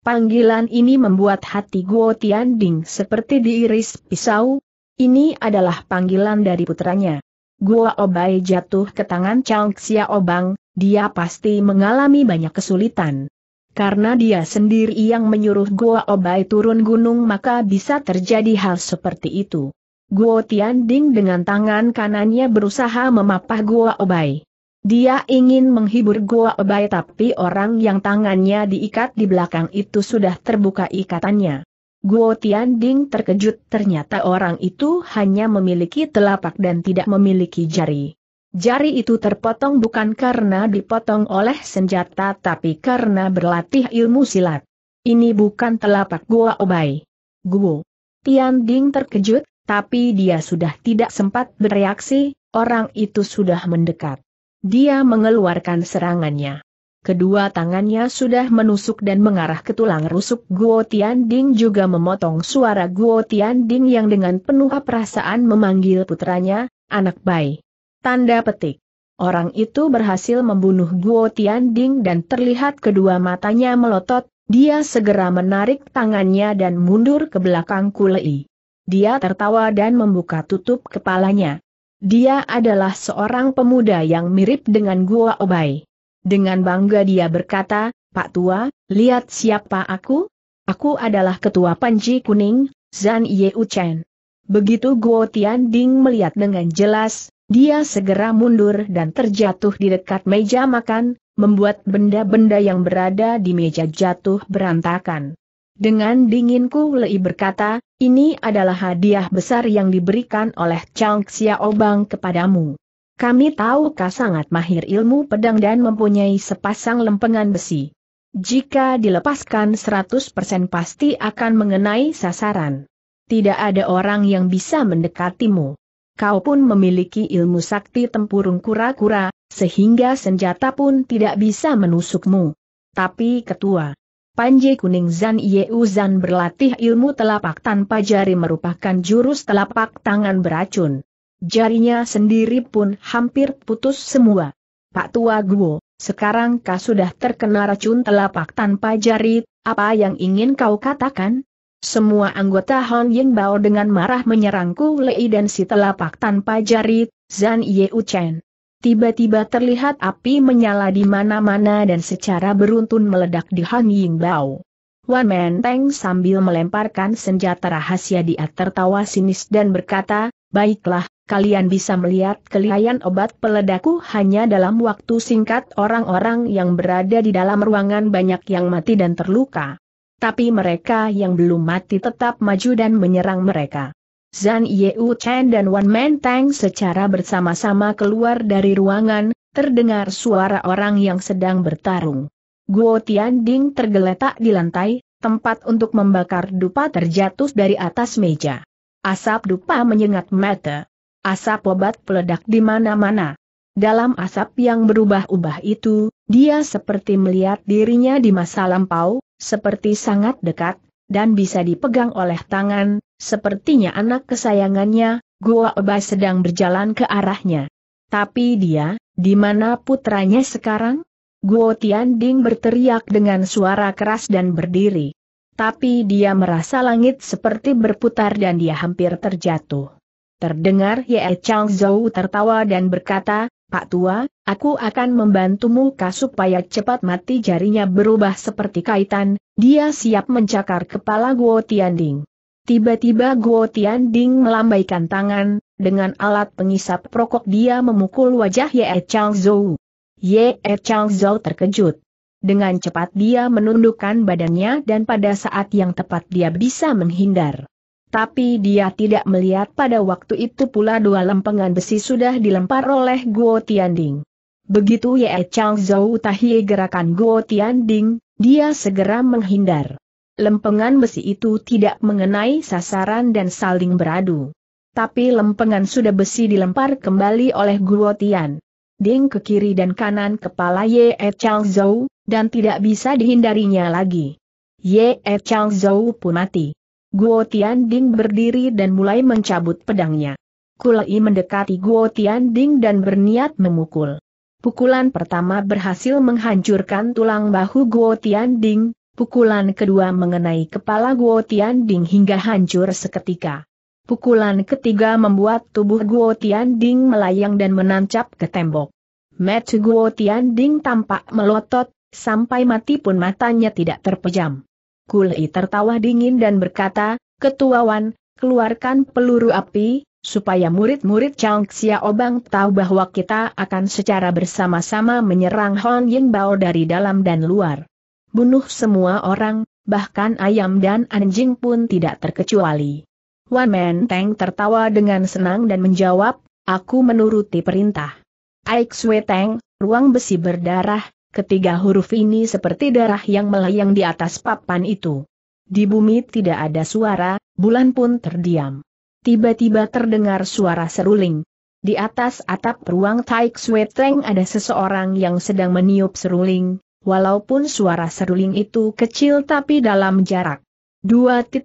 Panggilan ini membuat hati Guo Tian Ding seperti diiris pisau. Ini adalah panggilan dari putranya. Guo Obai jatuh ke tangan Chang Xiaobang, dia pasti mengalami banyak kesulitan. Karena dia sendiri yang menyuruh Guo Obai turun gunung maka bisa terjadi hal seperti itu. Guo Tianding dengan tangan kanannya berusaha memapah Guo Obai. Dia ingin menghibur Guo Obai tapi orang yang tangannya diikat di belakang itu sudah terbuka ikatannya. Guo Tianding terkejut ternyata orang itu hanya memiliki telapak dan tidak memiliki jari. Jari itu terpotong bukan karena dipotong oleh senjata tapi karena berlatih ilmu silat. Ini bukan telapak gua obai. Guo. Tian Ding terkejut, tapi dia sudah tidak sempat bereaksi, orang itu sudah mendekat. Dia mengeluarkan serangannya. Kedua tangannya sudah menusuk dan mengarah ke tulang rusuk Guo Tian Ding juga memotong suara Guo Tian Ding yang dengan penuh perasaan memanggil putranya, anak baik. Tanda petik. Orang itu berhasil membunuh Guo Tianding dan terlihat kedua matanya melotot, dia segera menarik tangannya dan mundur ke belakang Kulei. Dia tertawa dan membuka tutup kepalanya. Dia adalah seorang pemuda yang mirip dengan Guo Obai. Dengan bangga dia berkata, Pak Tua, lihat siapa aku? Aku adalah ketua Panji Kuning, Zan Ye Chen. Begitu Guo Tianding melihat dengan jelas, dia segera mundur dan terjatuh di dekat meja makan, membuat benda-benda yang berada di meja jatuh berantakan. Dengan dinginku Ku Lei berkata, ini adalah hadiah besar yang diberikan oleh Chang Xiaobang kepadamu. Kami tahu kau sangat mahir ilmu pedang dan mempunyai sepasang lempengan besi. Jika dilepaskan 100% pasti akan mengenai sasaran. Tidak ada orang yang bisa mendekatimu kau pun memiliki ilmu sakti tempurung kura-kura, sehingga senjata pun tidak bisa menusukmu. Tapi ketua Panji Kuning Zan Yeu Zan berlatih ilmu telapak tanpa jari merupakan jurus telapak tangan beracun. Jarinya sendiri pun hampir putus semua. Pak Tua Guo, sekarang kau sudah terkena racun telapak tanpa jari, apa yang ingin kau katakan? Semua anggota Hon Yin Bao dengan marah menyerangku Lei dan si telapak tanpa jari, Zan Ye Chen. Tiba-tiba terlihat api menyala di mana-mana dan secara beruntun meledak di Hon Ying Bao. Wan Menteng sambil melemparkan senjata rahasia dia tertawa sinis dan berkata, Baiklah, kalian bisa melihat kelihayan obat peledaku hanya dalam waktu singkat orang-orang yang berada di dalam ruangan banyak yang mati dan terluka tapi mereka yang belum mati tetap maju dan menyerang mereka. Zan Yeu Chen dan Wan Menteng secara bersama-sama keluar dari ruangan, terdengar suara orang yang sedang bertarung. Guo Tianding tergeletak di lantai, tempat untuk membakar dupa terjatuh dari atas meja. Asap dupa menyengat mata. Asap obat peledak di mana-mana. Dalam asap yang berubah-ubah itu, dia seperti melihat dirinya di masa lampau, seperti sangat dekat, dan bisa dipegang oleh tangan, sepertinya anak kesayangannya, Gua Oba sedang berjalan ke arahnya. Tapi dia, di mana putranya sekarang? Guo Tianding berteriak dengan suara keras dan berdiri. Tapi dia merasa langit seperti berputar dan dia hampir terjatuh. Terdengar Ye Chang Zhou tertawa dan berkata, Pak Tua, aku akan membantumu supaya cepat mati jarinya berubah seperti kaitan, dia siap mencakar kepala Guo Tianding. Tiba-tiba Guo Tianding melambaikan tangan, dengan alat pengisap rokok dia memukul wajah Ye Chang Zhou. Ye Chang Zhou terkejut. Dengan cepat dia menundukkan badannya dan pada saat yang tepat dia bisa menghindar. Tapi dia tidak melihat pada waktu itu pula dua lempengan besi sudah dilempar oleh Guo Tianding. Begitu Ye Chang Zhou tahi gerakan Guo Tianding, dia segera menghindar. Lempengan besi itu tidak mengenai sasaran dan saling beradu. Tapi lempengan sudah besi dilempar kembali oleh Guo Tian. Ding ke kiri dan kanan kepala Ye Chang Zhou, dan tidak bisa dihindarinya lagi. Ye Chang Zhou pun mati. Guo Ding berdiri dan mulai mencabut pedangnya. Kulai mendekati Guo Ding dan berniat memukul. Pukulan pertama berhasil menghancurkan tulang bahu Guo Ding, pukulan kedua mengenai kepala Guo Ding hingga hancur seketika. Pukulan ketiga membuat tubuh Guo Ding melayang dan menancap ke tembok. Match Guo Ding tampak melotot, sampai mati pun matanya tidak terpejam. Kuli tertawa dingin dan berkata, Ketua Wan, keluarkan peluru api, supaya murid-murid Chang Xiaobang tahu bahwa kita akan secara bersama-sama menyerang Hon Bao dari dalam dan luar. Bunuh semua orang, bahkan ayam dan anjing pun tidak terkecuali. Wan Men Teng tertawa dengan senang dan menjawab, aku menuruti perintah. Aik Sui Teng, ruang besi berdarah, Ketiga huruf ini seperti darah yang melayang di atas papan itu. Di bumi tidak ada suara, bulan pun terdiam. Tiba-tiba terdengar suara seruling. Di atas atap ruang Taik Sweteng ada seseorang yang sedang meniup seruling, walaupun suara seruling itu kecil tapi dalam jarak 2.5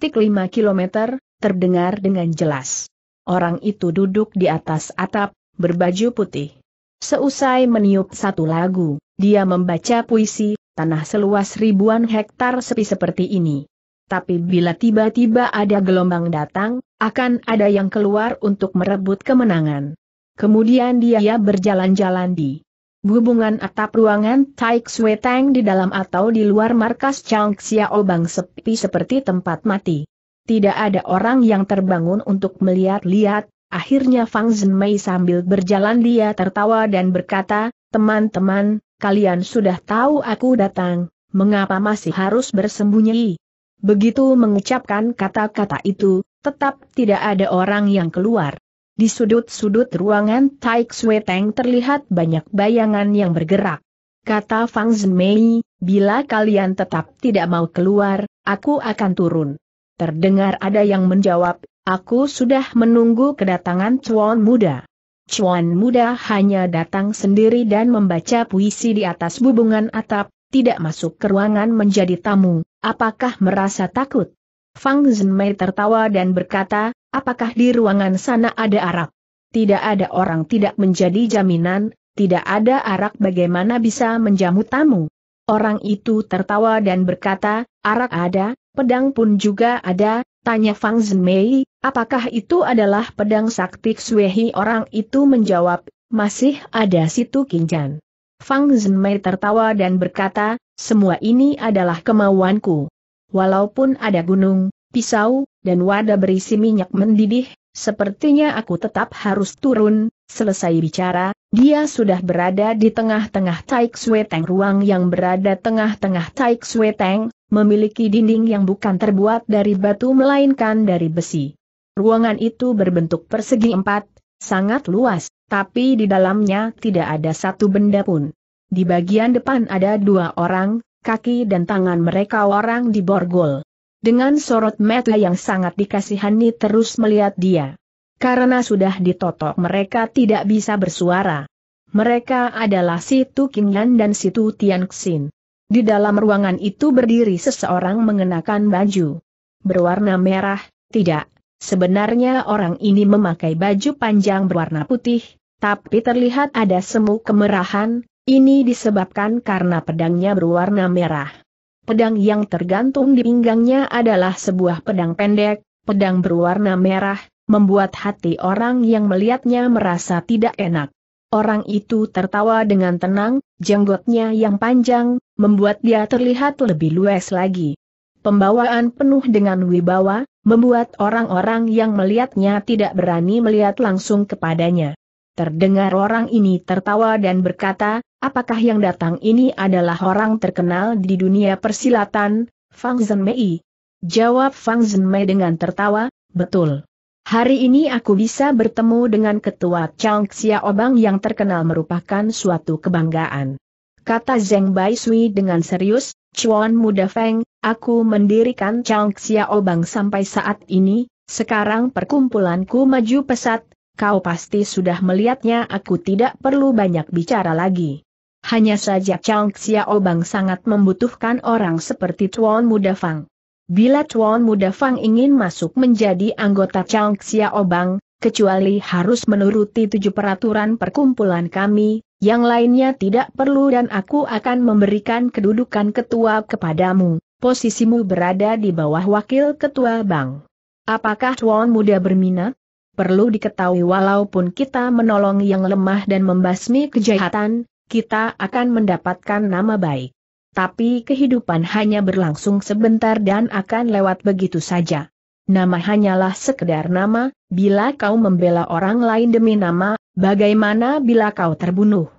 km, terdengar dengan jelas. Orang itu duduk di atas atap, berbaju putih. Seusai meniup satu lagu, dia membaca puisi, tanah seluas ribuan hektar sepi seperti ini. Tapi bila tiba-tiba ada gelombang datang, akan ada yang keluar untuk merebut kemenangan. Kemudian dia berjalan-jalan di Hubungan atap ruangan Taik Sui Tang di dalam atau di luar markas Chang Xiao Bang sepi seperti tempat mati. Tidak ada orang yang terbangun untuk melihat-lihat, Akhirnya Fang Mei sambil berjalan dia tertawa dan berkata, teman-teman, kalian sudah tahu aku datang, mengapa masih harus bersembunyi? Begitu mengucapkan kata-kata itu, tetap tidak ada orang yang keluar. Di sudut-sudut ruangan Tai Sui Teng terlihat banyak bayangan yang bergerak. Kata Fang Mei, bila kalian tetap tidak mau keluar, aku akan turun. Terdengar ada yang menjawab, Aku sudah menunggu kedatangan Chuan Muda. Chuan Muda hanya datang sendiri dan membaca puisi di atas bubungan atap, tidak masuk ke ruangan menjadi tamu, apakah merasa takut? Fang Zhenmei tertawa dan berkata, apakah di ruangan sana ada arak? Tidak ada orang tidak menjadi jaminan, tidak ada arak bagaimana bisa menjamu tamu. Orang itu tertawa dan berkata, arak ada, pedang pun juga ada, Tanya Fang Zemei, apakah itu adalah pedang sakti Xuehi orang itu menjawab, masih ada situ Kinjan. Fang Zemei tertawa dan berkata, semua ini adalah kemauanku. Walaupun ada gunung, pisau, dan wadah berisi minyak mendidih, Sepertinya aku tetap harus turun, selesai bicara, dia sudah berada di tengah-tengah Taik Sueteng ruang yang berada tengah-tengah Taik Sueteng, memiliki dinding yang bukan terbuat dari batu melainkan dari besi. Ruangan itu berbentuk persegi empat, sangat luas, tapi di dalamnya tidak ada satu benda pun. Di bagian depan ada dua orang, kaki dan tangan mereka orang di borgol. Dengan sorot mata yang sangat dikasihani terus melihat dia. Karena sudah ditotok mereka tidak bisa bersuara. Mereka adalah si tu Qingyan dan si tu Tianxin. Di dalam ruangan itu berdiri seseorang mengenakan baju berwarna merah, tidak. Sebenarnya orang ini memakai baju panjang berwarna putih, tapi terlihat ada semu kemerahan, ini disebabkan karena pedangnya berwarna merah. Pedang yang tergantung di pinggangnya adalah sebuah pedang pendek, pedang berwarna merah, membuat hati orang yang melihatnya merasa tidak enak. Orang itu tertawa dengan tenang, jenggotnya yang panjang, membuat dia terlihat lebih luas lagi. Pembawaan penuh dengan wibawa, membuat orang-orang yang melihatnya tidak berani melihat langsung kepadanya. Terdengar orang ini tertawa dan berkata, apakah yang datang ini adalah orang terkenal di dunia persilatan, Fang Zenmei? Jawab Fang Zenmei dengan tertawa, betul. Hari ini aku bisa bertemu dengan ketua Chang Xiaobang yang terkenal merupakan suatu kebanggaan kata Zeng Bai Sui dengan serius, Chuan Muda Feng, aku mendirikan Chang Xiao sampai saat ini, sekarang perkumpulanku maju pesat, kau pasti sudah melihatnya aku tidak perlu banyak bicara lagi. Hanya saja Chang Xiao sangat membutuhkan orang seperti Chuan Muda Feng. Bila Chuan Muda Feng ingin masuk menjadi anggota Chang Xiao kecuali harus menuruti tujuh peraturan perkumpulan kami, yang lainnya tidak perlu dan aku akan memberikan kedudukan ketua kepadamu, posisimu berada di bawah wakil ketua bank. Apakah tuan muda berminat? Perlu diketahui walaupun kita menolong yang lemah dan membasmi kejahatan, kita akan mendapatkan nama baik. Tapi kehidupan hanya berlangsung sebentar dan akan lewat begitu saja. Nama hanyalah sekedar nama, bila kau membela orang lain demi nama, Bagaimana bila kau terbunuh?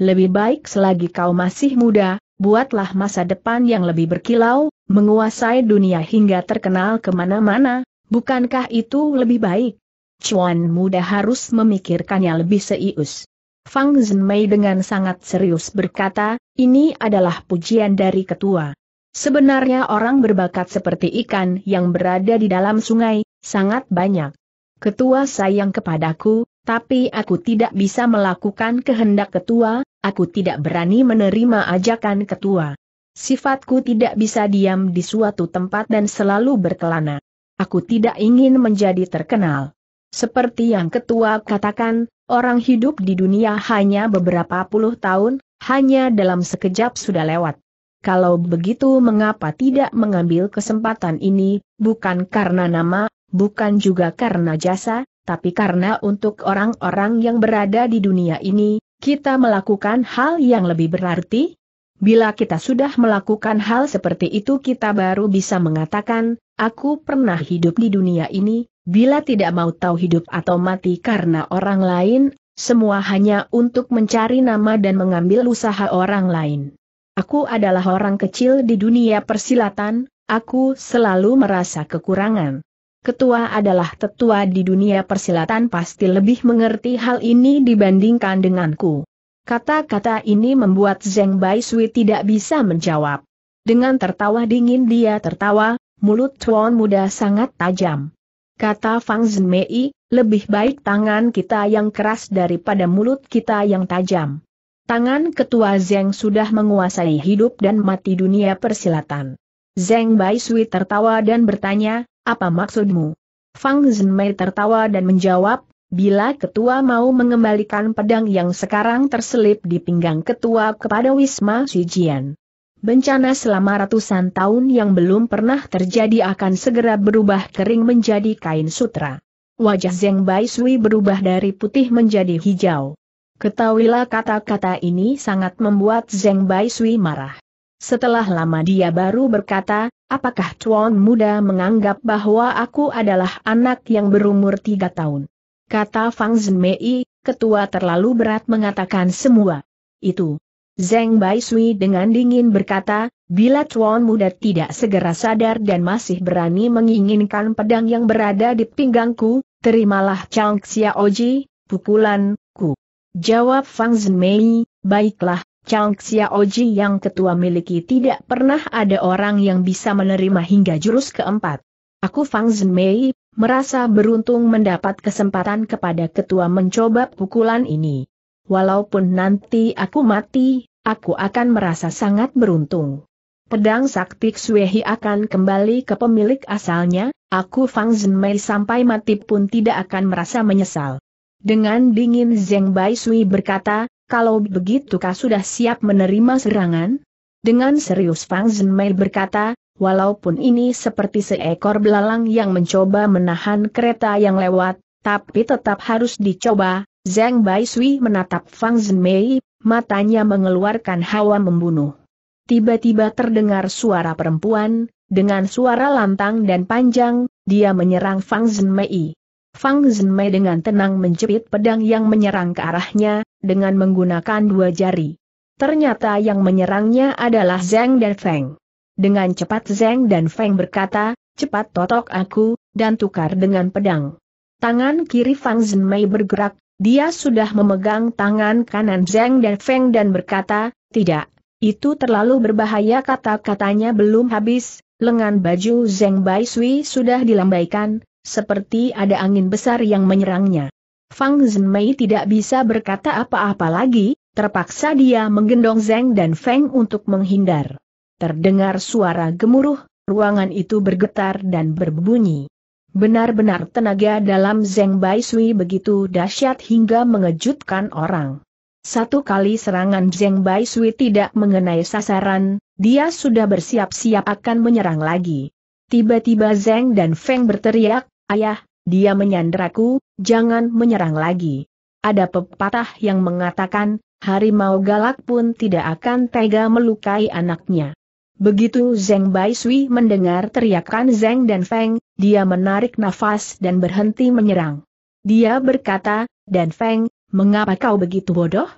Lebih baik selagi kau masih muda, buatlah masa depan yang lebih berkilau, menguasai dunia hingga terkenal kemana-mana, bukankah itu lebih baik? Cuan muda harus memikirkannya lebih serius. Fang Zhenmei dengan sangat serius berkata, ini adalah pujian dari ketua. Sebenarnya orang berbakat seperti ikan yang berada di dalam sungai, sangat banyak. Ketua sayang kepadaku, tapi aku tidak bisa melakukan kehendak ketua, aku tidak berani menerima ajakan ketua. Sifatku tidak bisa diam di suatu tempat dan selalu berkelana. Aku tidak ingin menjadi terkenal. Seperti yang ketua katakan, orang hidup di dunia hanya beberapa puluh tahun, hanya dalam sekejap sudah lewat. Kalau begitu mengapa tidak mengambil kesempatan ini, bukan karena nama, bukan juga karena jasa, tapi karena untuk orang-orang yang berada di dunia ini, kita melakukan hal yang lebih berarti? Bila kita sudah melakukan hal seperti itu kita baru bisa mengatakan, aku pernah hidup di dunia ini, bila tidak mau tahu hidup atau mati karena orang lain, semua hanya untuk mencari nama dan mengambil usaha orang lain. Aku adalah orang kecil di dunia persilatan, aku selalu merasa kekurangan ketua adalah tetua di dunia persilatan pasti lebih mengerti hal ini dibandingkan denganku. Kata-kata ini membuat Zeng Bai Sui tidak bisa menjawab. Dengan tertawa dingin dia tertawa, mulut Chuan muda sangat tajam. Kata Fang Zmei, lebih baik tangan kita yang keras daripada mulut kita yang tajam. Tangan ketua Zeng sudah menguasai hidup dan mati dunia persilatan. Zeng Bai Sui tertawa dan bertanya, apa maksudmu? Fang Zhenmei tertawa dan menjawab, bila ketua mau mengembalikan pedang yang sekarang terselip di pinggang ketua kepada Wisma Sijian. Bencana selama ratusan tahun yang belum pernah terjadi akan segera berubah kering menjadi kain sutra. Wajah Zeng Bai Sui berubah dari putih menjadi hijau. Ketahuilah kata-kata ini sangat membuat Zeng Bai Sui marah. Setelah lama dia baru berkata, apakah tuan muda menganggap bahwa aku adalah anak yang berumur tiga tahun? Kata Fang Zhenmei, ketua terlalu berat mengatakan semua. Itu. Zeng Bai Sui dengan dingin berkata, bila tuan muda tidak segera sadar dan masih berani menginginkan pedang yang berada di pinggangku, terimalah Chang Xiaoji, pukulanku. Jawab Fang Zhenmei, baiklah, Chang Xiaoji yang ketua miliki tidak pernah ada orang yang bisa menerima hingga jurus keempat. Aku Fang Zhenmei, merasa beruntung mendapat kesempatan kepada ketua mencoba pukulan ini. Walaupun nanti aku mati, aku akan merasa sangat beruntung. Pedang sakti Xuehi akan kembali ke pemilik asalnya, aku Fang Zhenmei sampai mati pun tidak akan merasa menyesal. Dengan dingin Zeng Bai Sui berkata, kalau begitu kau sudah siap menerima serangan? Dengan serius Fang Zhenmei berkata, walaupun ini seperti seekor belalang yang mencoba menahan kereta yang lewat, tapi tetap harus dicoba, Zhang Bai Sui menatap Fang Zhenmei, matanya mengeluarkan hawa membunuh. Tiba-tiba terdengar suara perempuan, dengan suara lantang dan panjang, dia menyerang Fang Zhenmei. Fang Zhenmei dengan tenang menjepit pedang yang menyerang ke arahnya, dengan menggunakan dua jari. Ternyata yang menyerangnya adalah Zeng dan Feng. Dengan cepat Zeng dan Feng berkata, cepat totok aku, dan tukar dengan pedang. Tangan kiri Fang Zhenmei bergerak, dia sudah memegang tangan kanan Zeng dan Feng dan berkata, tidak, itu terlalu berbahaya kata-katanya belum habis, lengan baju Zeng Bai Sui sudah dilambaikan, seperti ada angin besar yang menyerangnya. Fang Zhenmei tidak bisa berkata apa-apa lagi, terpaksa dia menggendong Zeng dan Feng untuk menghindar. Terdengar suara gemuruh, ruangan itu bergetar dan berbunyi. Benar-benar tenaga dalam Zeng Bai Sui begitu dahsyat hingga mengejutkan orang. Satu kali serangan Zeng Bai Sui tidak mengenai sasaran, dia sudah bersiap-siap akan menyerang lagi. Tiba-tiba Zeng dan Feng berteriak, Ayah, dia menyandraku, jangan menyerang lagi. Ada pepatah yang mengatakan, harimau galak pun tidak akan tega melukai anaknya. Begitu Zeng Bai mendengar teriakan Zeng dan Feng, dia menarik nafas dan berhenti menyerang. Dia berkata, dan Feng, mengapa kau begitu bodoh?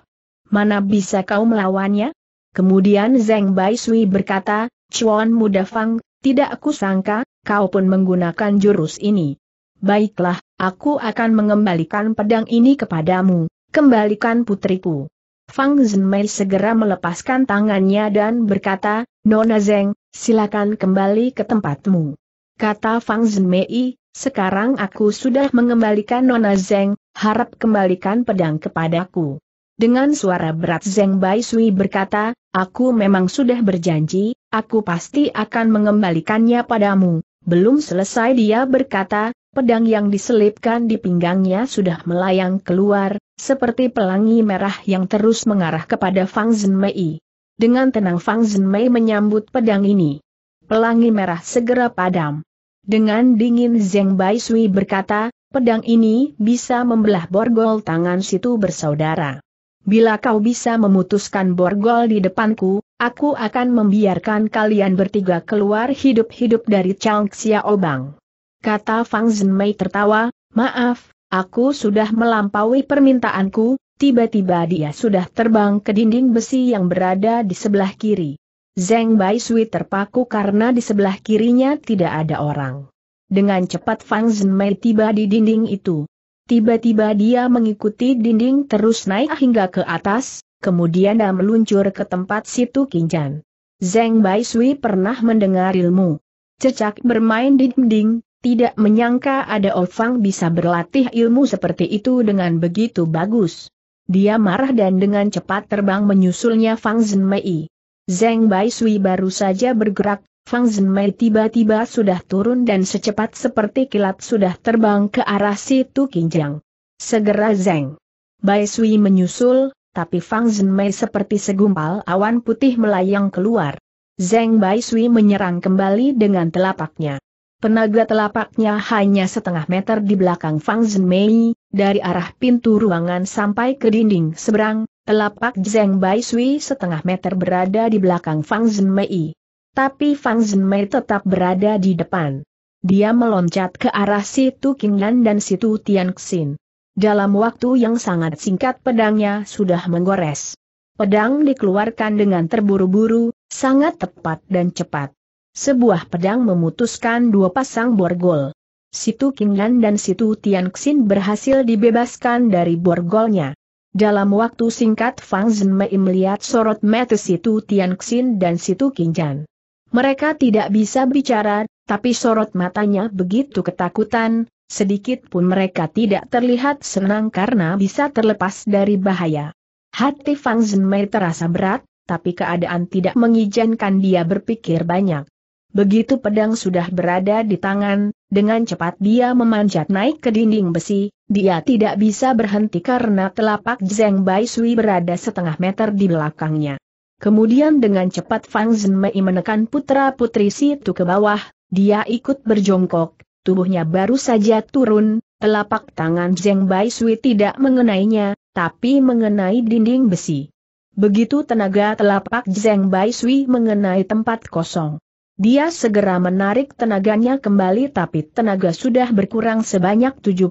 Mana bisa kau melawannya? Kemudian Zeng Bai berkata, Chuan Muda Fang, tidak aku sangka, kau pun menggunakan jurus ini. Baiklah, aku akan mengembalikan pedang ini kepadamu. Kembalikan putriku. Fang Zhenmei segera melepaskan tangannya dan berkata, Nona Zeng, silakan kembali ke tempatmu. Kata Fang Zhenmei, sekarang aku sudah mengembalikan Nona Zeng, harap kembalikan pedang kepadaku. Dengan suara berat Zeng Bai Sui berkata, aku memang sudah berjanji, aku pasti akan mengembalikannya padamu. Belum selesai dia berkata, pedang yang diselipkan di pinggangnya sudah melayang keluar, seperti pelangi merah yang terus mengarah kepada Fang Zhenmei. Dengan tenang Fang Zhenmei menyambut pedang ini. Pelangi merah segera padam. Dengan dingin Zeng Bai Sui berkata, pedang ini bisa membelah borgol tangan situ bersaudara. Bila kau bisa memutuskan borgol di depanku, aku akan membiarkan kalian bertiga keluar hidup-hidup dari Chang Xiaobang kata Fang Zhenmei tertawa, maaf, aku sudah melampaui permintaanku, tiba-tiba dia sudah terbang ke dinding besi yang berada di sebelah kiri. Zeng Bai Sui terpaku karena di sebelah kirinya tidak ada orang. Dengan cepat Fang Zhenmei tiba di dinding itu. Tiba-tiba dia mengikuti dinding terus naik hingga ke atas, kemudian dia meluncur ke tempat situ Kinjan. Zeng Bai Sui pernah mendengar ilmu. Cecak bermain di dinding, tidak menyangka ada Ofang oh bisa berlatih ilmu seperti itu dengan begitu bagus. Dia marah dan dengan cepat terbang menyusulnya Fang Zhenmei. Zeng Bai Sui baru saja bergerak, Fang Zhenmei tiba-tiba sudah turun dan secepat seperti kilat sudah terbang ke arah situ Kinjang. Segera Zeng Bai Sui menyusul, tapi Fang Zhenmei seperti segumpal awan putih melayang keluar. Zeng Bai Sui menyerang kembali dengan telapaknya. Penaga telapaknya hanya setengah meter di belakang Fang Zhenmei, dari arah pintu ruangan sampai ke dinding seberang, telapak Zheng Bai Sui setengah meter berada di belakang Fang Zhenmei. Tapi Fang Zhenmei tetap berada di depan. Dia meloncat ke arah situ Qingnan dan situ Tianxin. Dalam waktu yang sangat singkat pedangnya sudah menggores. Pedang dikeluarkan dengan terburu-buru, sangat tepat dan cepat. Sebuah pedang memutuskan dua pasang borgol. Situ Qingnan dan Situ Tianxin berhasil dibebaskan dari borgolnya. Dalam waktu singkat Fang Zhenmei melihat sorot mata Situ Tianxin dan Situ Qingnan. Mereka tidak bisa bicara, tapi sorot matanya begitu ketakutan, sedikit pun mereka tidak terlihat senang karena bisa terlepas dari bahaya. Hati Fang Zhenmei terasa berat, tapi keadaan tidak mengizinkan dia berpikir banyak. Begitu pedang sudah berada di tangan, dengan cepat dia memanjat naik ke dinding besi, dia tidak bisa berhenti karena telapak Zeng Bai Sui berada setengah meter di belakangnya. Kemudian dengan cepat Fang Mei menekan putra-putri situ ke bawah, dia ikut berjongkok, tubuhnya baru saja turun, telapak tangan Zeng Bai Sui tidak mengenainya, tapi mengenai dinding besi. Begitu tenaga telapak Zeng Bai Sui mengenai tempat kosong. Dia segera menarik tenaganya kembali tapi tenaga sudah berkurang sebanyak 70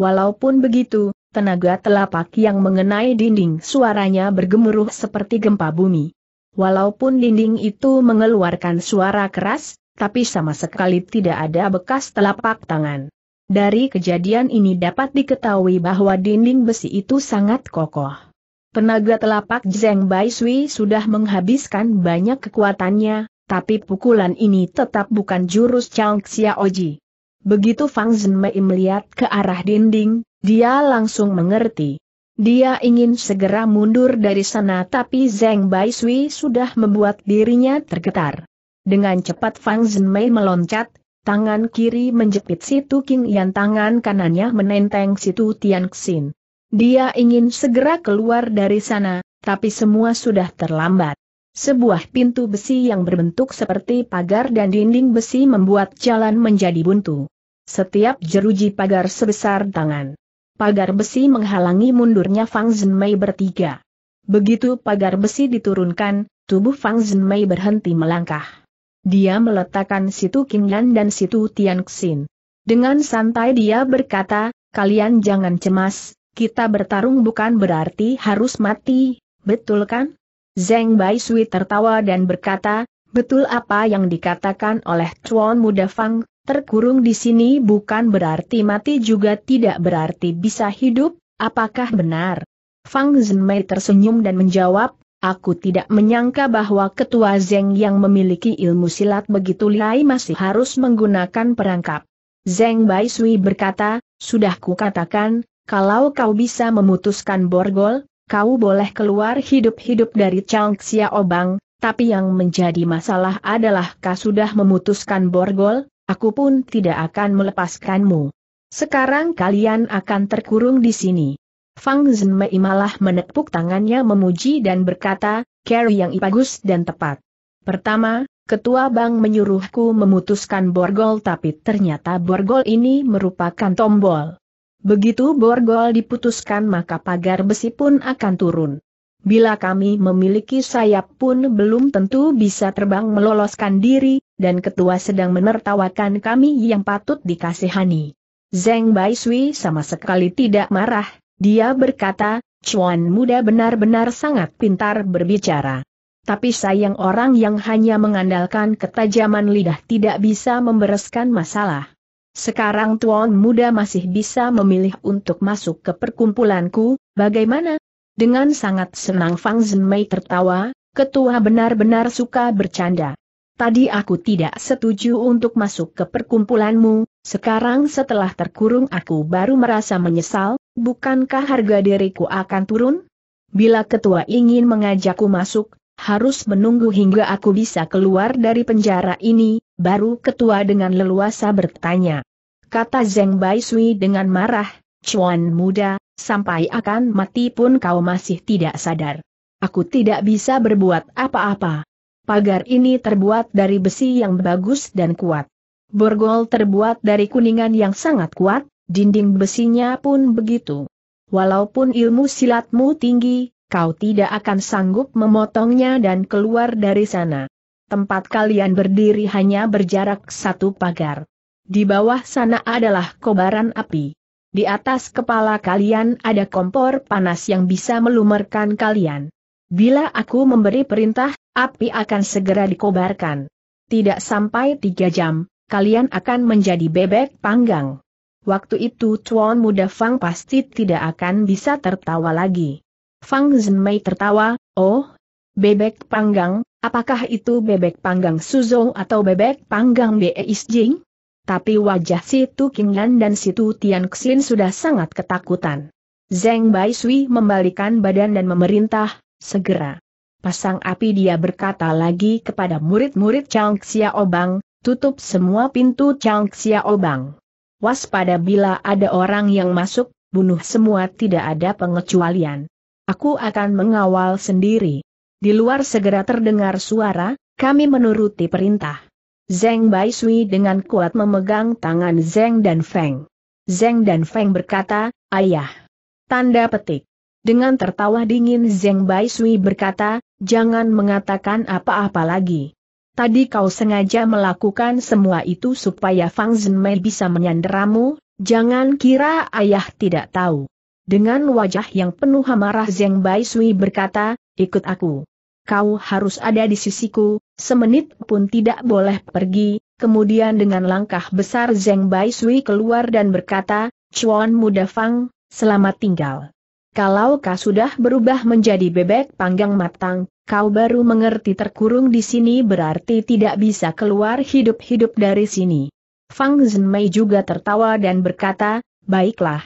Walaupun begitu, tenaga telapak yang mengenai dinding suaranya bergemuruh seperti gempa bumi. Walaupun dinding itu mengeluarkan suara keras, tapi sama sekali tidak ada bekas telapak tangan. Dari kejadian ini dapat diketahui bahwa dinding besi itu sangat kokoh. Tenaga telapak Zheng Bai sudah menghabiskan banyak kekuatannya, tapi pukulan ini tetap bukan jurus Chang Xiaoji. Begitu Fang Zhenmei melihat ke arah dinding, dia langsung mengerti. Dia ingin segera mundur dari sana tapi Zeng Bai Sui sudah membuat dirinya tergetar. Dengan cepat Fang Zhenmei meloncat, tangan kiri menjepit situ King Yan tangan kanannya menenteng situ Tian Xin. Dia ingin segera keluar dari sana, tapi semua sudah terlambat. Sebuah pintu besi yang berbentuk seperti pagar dan dinding besi membuat jalan menjadi buntu. Setiap jeruji pagar sebesar tangan. Pagar besi menghalangi mundurnya Fang Zhenmei bertiga. Begitu pagar besi diturunkan, tubuh Fang Zhenmei berhenti melangkah. Dia meletakkan situ Qingyan dan situ Tianxin. Dengan santai dia berkata, kalian jangan cemas, kita bertarung bukan berarti harus mati, betul kan? Zeng Bai Sui tertawa dan berkata, betul apa yang dikatakan oleh Chuan Muda Fang, terkurung di sini bukan berarti mati juga tidak berarti bisa hidup, apakah benar? Fang Zhenmei tersenyum dan menjawab, Aku tidak menyangka bahwa ketua Zeng yang memiliki ilmu silat begitu lihai masih harus menggunakan perangkap. Zeng Bai Sui berkata, sudah kukatakan, kalau kau bisa memutuskan borgol, kau boleh keluar hidup-hidup dari Changxia Obang, tapi yang menjadi masalah adalah kau sudah memutuskan borgol, aku pun tidak akan melepaskanmu. Sekarang kalian akan terkurung di sini. Fang Zhenmei malah menepuk tangannya memuji dan berkata, Carry yang bagus dan tepat. Pertama, ketua bank menyuruhku memutuskan borgol tapi ternyata borgol ini merupakan tombol. Begitu borgol diputuskan maka pagar besi pun akan turun. Bila kami memiliki sayap pun belum tentu bisa terbang meloloskan diri, dan ketua sedang menertawakan kami yang patut dikasihani. Zeng Bai sama sekali tidak marah, dia berkata, Chuan muda benar-benar sangat pintar berbicara. Tapi sayang orang yang hanya mengandalkan ketajaman lidah tidak bisa membereskan masalah. Sekarang tuan muda masih bisa memilih untuk masuk ke perkumpulanku, bagaimana? Dengan sangat senang Fang Zemei tertawa, ketua benar-benar suka bercanda. Tadi aku tidak setuju untuk masuk ke perkumpulanmu, sekarang setelah terkurung aku baru merasa menyesal, bukankah harga diriku akan turun? Bila ketua ingin mengajakku masuk, harus menunggu hingga aku bisa keluar dari penjara ini, Baru ketua dengan leluasa bertanya. Kata Zeng Bai Sui dengan marah, Cuan muda, sampai akan mati pun kau masih tidak sadar. Aku tidak bisa berbuat apa-apa. Pagar ini terbuat dari besi yang bagus dan kuat. Borgol terbuat dari kuningan yang sangat kuat, dinding besinya pun begitu. Walaupun ilmu silatmu tinggi, kau tidak akan sanggup memotongnya dan keluar dari sana. Tempat kalian berdiri hanya berjarak satu pagar. Di bawah sana adalah kobaran api. Di atas kepala kalian ada kompor panas yang bisa melumerkan kalian. Bila aku memberi perintah, api akan segera dikobarkan. Tidak sampai tiga jam, kalian akan menjadi bebek panggang. Waktu itu Tuan Muda Fang pasti tidak akan bisa tertawa lagi. Fang Zhenmei tertawa, oh, bebek panggang, Apakah itu bebek panggang Suzhou atau bebek panggang Beis Jing? Tapi wajah Situ Qingnan dan Situ Tian Xin sudah sangat ketakutan. Zeng Bai Sui membalikan badan dan memerintah, segera. Pasang api dia berkata lagi kepada murid-murid Chang Xiaobang, tutup semua pintu Chang Xiaobang. Waspada bila ada orang yang masuk, bunuh semua tidak ada pengecualian. Aku akan mengawal sendiri. Di luar segera terdengar suara, kami menuruti perintah. Zeng Bai Sui dengan kuat memegang tangan Zeng dan Feng. Zeng dan Feng berkata, Ayah. Tanda petik. Dengan tertawa dingin Zeng Bai Sui berkata, jangan mengatakan apa-apa lagi. Tadi kau sengaja melakukan semua itu supaya Fang Zhenmei bisa menyanderamu, jangan kira ayah tidak tahu. Dengan wajah yang penuh amarah Zeng Bai Sui berkata, ikut aku kau harus ada di sisiku, semenit pun tidak boleh pergi. Kemudian dengan langkah besar Zeng Bai Sui keluar dan berkata, Chuan Muda Fang, selamat tinggal. Kalau kau sudah berubah menjadi bebek panggang matang, kau baru mengerti terkurung di sini berarti tidak bisa keluar hidup-hidup dari sini. Fang Zhenmei juga tertawa dan berkata, baiklah.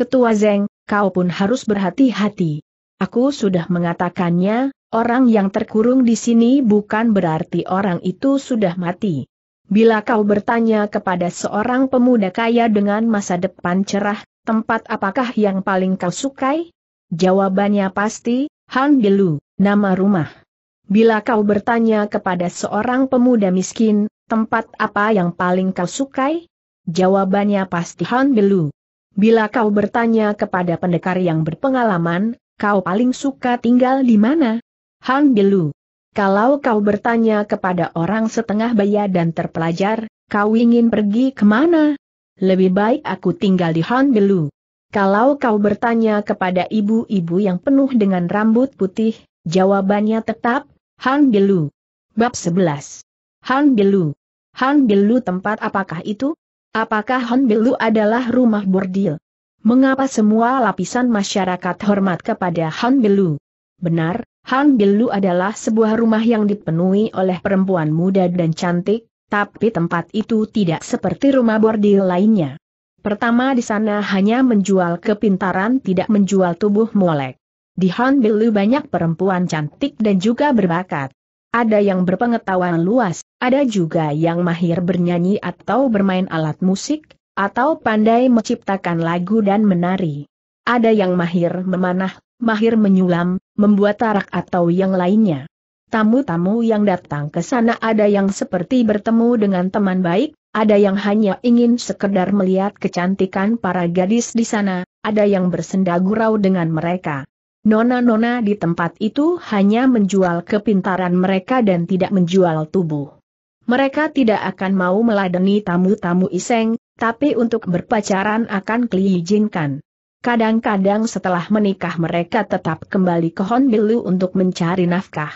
Ketua Zeng, kau pun harus berhati-hati. Aku sudah mengatakannya, orang yang terkurung di sini bukan berarti orang itu sudah mati. Bila kau bertanya kepada seorang pemuda kaya dengan masa depan cerah, tempat apakah yang paling kau sukai? Jawabannya pasti, Han Bilu, nama rumah. Bila kau bertanya kepada seorang pemuda miskin, tempat apa yang paling kau sukai? Jawabannya pasti Han Bilu. Bila kau bertanya kepada pendekar yang berpengalaman, kau paling suka tinggal di mana? Hang Bilu. Kalau kau bertanya kepada orang setengah baya dan terpelajar, kau ingin pergi kemana? Lebih baik aku tinggal di Han Belu. Kalau kau bertanya kepada ibu-ibu yang penuh dengan rambut putih, jawabannya tetap, Han Belu. Bab 11. Han Belu. Han Belu tempat apakah itu? Apakah Han Belu adalah rumah bordil? Mengapa semua lapisan masyarakat hormat kepada Han Bilu? Benar, Han Bilu adalah sebuah rumah yang dipenuhi oleh perempuan muda dan cantik, tapi tempat itu tidak seperti rumah bordil lainnya. Pertama di sana hanya menjual kepintaran tidak menjual tubuh molek. Di Han Bilu banyak perempuan cantik dan juga berbakat. Ada yang berpengetahuan luas, ada juga yang mahir bernyanyi atau bermain alat musik, atau pandai menciptakan lagu dan menari. Ada yang mahir memanah, mahir menyulam, membuat tarak atau yang lainnya. Tamu-tamu yang datang ke sana ada yang seperti bertemu dengan teman baik, ada yang hanya ingin sekedar melihat kecantikan para gadis di sana, ada yang bersenda gurau dengan mereka. Nona-nona di tempat itu hanya menjual kepintaran mereka dan tidak menjual tubuh. Mereka tidak akan mau meladeni tamu-tamu iseng, tapi untuk berpacaran akan diizinkan. Kadang-kadang setelah menikah mereka tetap kembali ke Honbilu untuk mencari nafkah.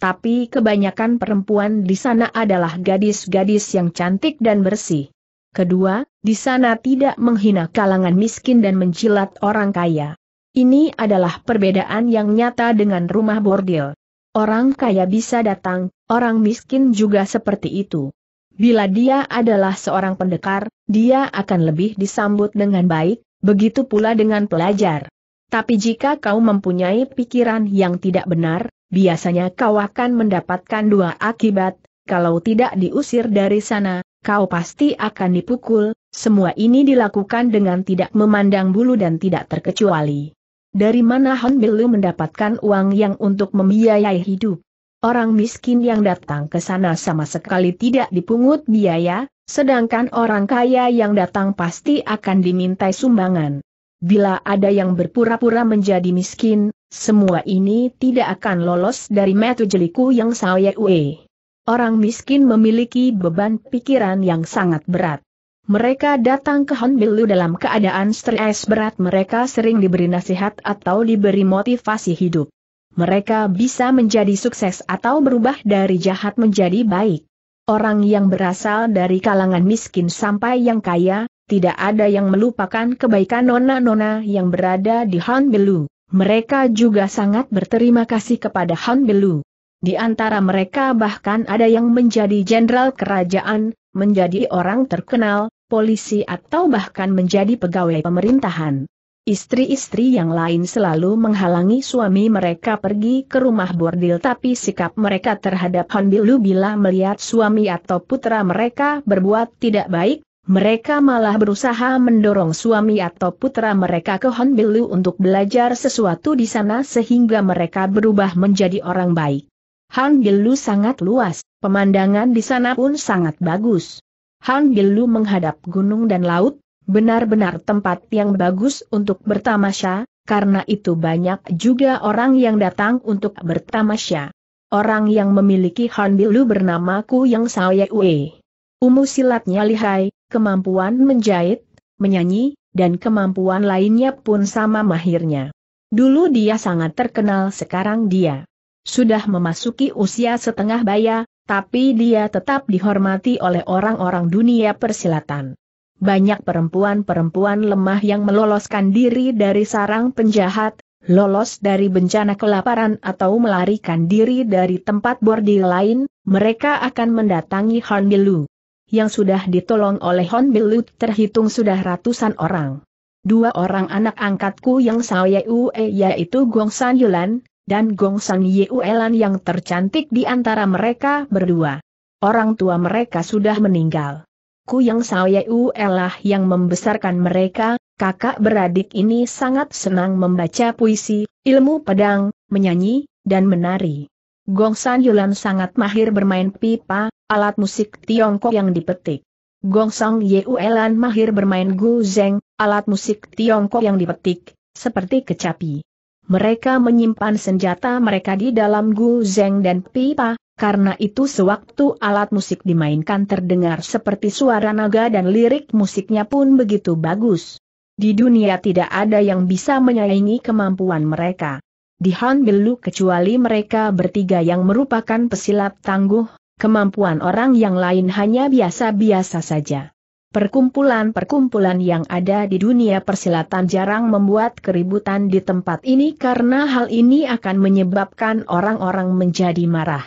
Tapi kebanyakan perempuan di sana adalah gadis-gadis yang cantik dan bersih. Kedua, di sana tidak menghina kalangan miskin dan menjilat orang kaya. Ini adalah perbedaan yang nyata dengan rumah bordil. Orang kaya bisa datang, orang miskin juga seperti itu. Bila dia adalah seorang pendekar, dia akan lebih disambut dengan baik, begitu pula dengan pelajar. Tapi jika kau mempunyai pikiran yang tidak benar, biasanya kau akan mendapatkan dua akibat, kalau tidak diusir dari sana, kau pasti akan dipukul, semua ini dilakukan dengan tidak memandang bulu dan tidak terkecuali. Dari mana Hon Bilu mendapatkan uang yang untuk membiayai hidup? Orang miskin yang datang ke sana sama sekali tidak dipungut biaya, sedangkan orang kaya yang datang pasti akan dimintai sumbangan. Bila ada yang berpura-pura menjadi miskin, semua ini tidak akan lolos dari metu jeliku yang saya ue. Orang miskin memiliki beban pikiran yang sangat berat. Mereka datang ke Honbilu dalam keadaan stres berat mereka sering diberi nasihat atau diberi motivasi hidup. Mereka bisa menjadi sukses atau berubah dari jahat menjadi baik. Orang yang berasal dari kalangan miskin sampai yang kaya, tidak ada yang melupakan kebaikan nona-nona yang berada di Honbilu. Mereka juga sangat berterima kasih kepada Honbilu. Di antara mereka bahkan ada yang menjadi jenderal kerajaan, menjadi orang terkenal, polisi atau bahkan menjadi pegawai pemerintahan. Istri-istri yang lain selalu menghalangi suami mereka pergi ke rumah bordil tapi sikap mereka terhadap Honbilu bila melihat suami atau putra mereka berbuat tidak baik, mereka malah berusaha mendorong suami atau putra mereka ke Honbilu untuk belajar sesuatu di sana sehingga mereka berubah menjadi orang baik. Honbilu sangat luas, pemandangan di sana pun sangat bagus. Han Bilu menghadap gunung dan laut, benar-benar tempat yang bagus untuk bertamasya, karena itu banyak juga orang yang datang untuk bertamasya. Orang yang memiliki Han Bilu bernama Ku Yang saya Ue. Umu silatnya lihai, kemampuan menjahit, menyanyi, dan kemampuan lainnya pun sama mahirnya. Dulu dia sangat terkenal sekarang dia sudah memasuki usia setengah baya, tapi dia tetap dihormati oleh orang-orang dunia persilatan. Banyak perempuan-perempuan lemah yang meloloskan diri dari sarang penjahat, lolos dari bencana kelaparan atau melarikan diri dari tempat bordil lain, mereka akan mendatangi Honbilu. Yang sudah ditolong oleh Honbilu terhitung sudah ratusan orang. Dua orang anak angkatku yang saya ue yaitu Gong San Yulan, dan Gong San Yuelan yang tercantik di antara mereka berdua. Orang tua mereka sudah meninggal. Ku Yang Sao yang membesarkan mereka, kakak beradik ini sangat senang membaca puisi, ilmu pedang, menyanyi, dan menari. Gong San Yulan sangat mahir bermain pipa, alat musik Tiongkok yang dipetik. Gong Song Yuelan mahir bermain guzeng, alat musik Tiongkok yang dipetik, seperti kecapi. Mereka menyimpan senjata mereka di dalam gu zeng dan pipa, karena itu sewaktu alat musik dimainkan terdengar seperti suara naga dan lirik musiknya pun begitu bagus. Di dunia tidak ada yang bisa menyaingi kemampuan mereka. Di Han Belu kecuali mereka bertiga yang merupakan pesilat tangguh, kemampuan orang yang lain hanya biasa-biasa saja. Perkumpulan-perkumpulan yang ada di dunia persilatan jarang membuat keributan di tempat ini karena hal ini akan menyebabkan orang-orang menjadi marah.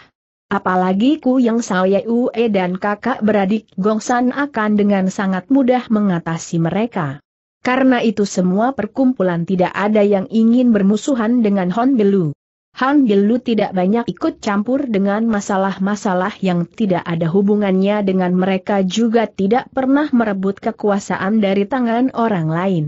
Apalagi Ku Yang Saya Ue dan kakak beradik Gongsan akan dengan sangat mudah mengatasi mereka. Karena itu semua perkumpulan tidak ada yang ingin bermusuhan dengan Hon Belu. Han Gilu tidak banyak ikut campur dengan masalah-masalah yang tidak ada hubungannya dengan mereka juga tidak pernah merebut kekuasaan dari tangan orang lain.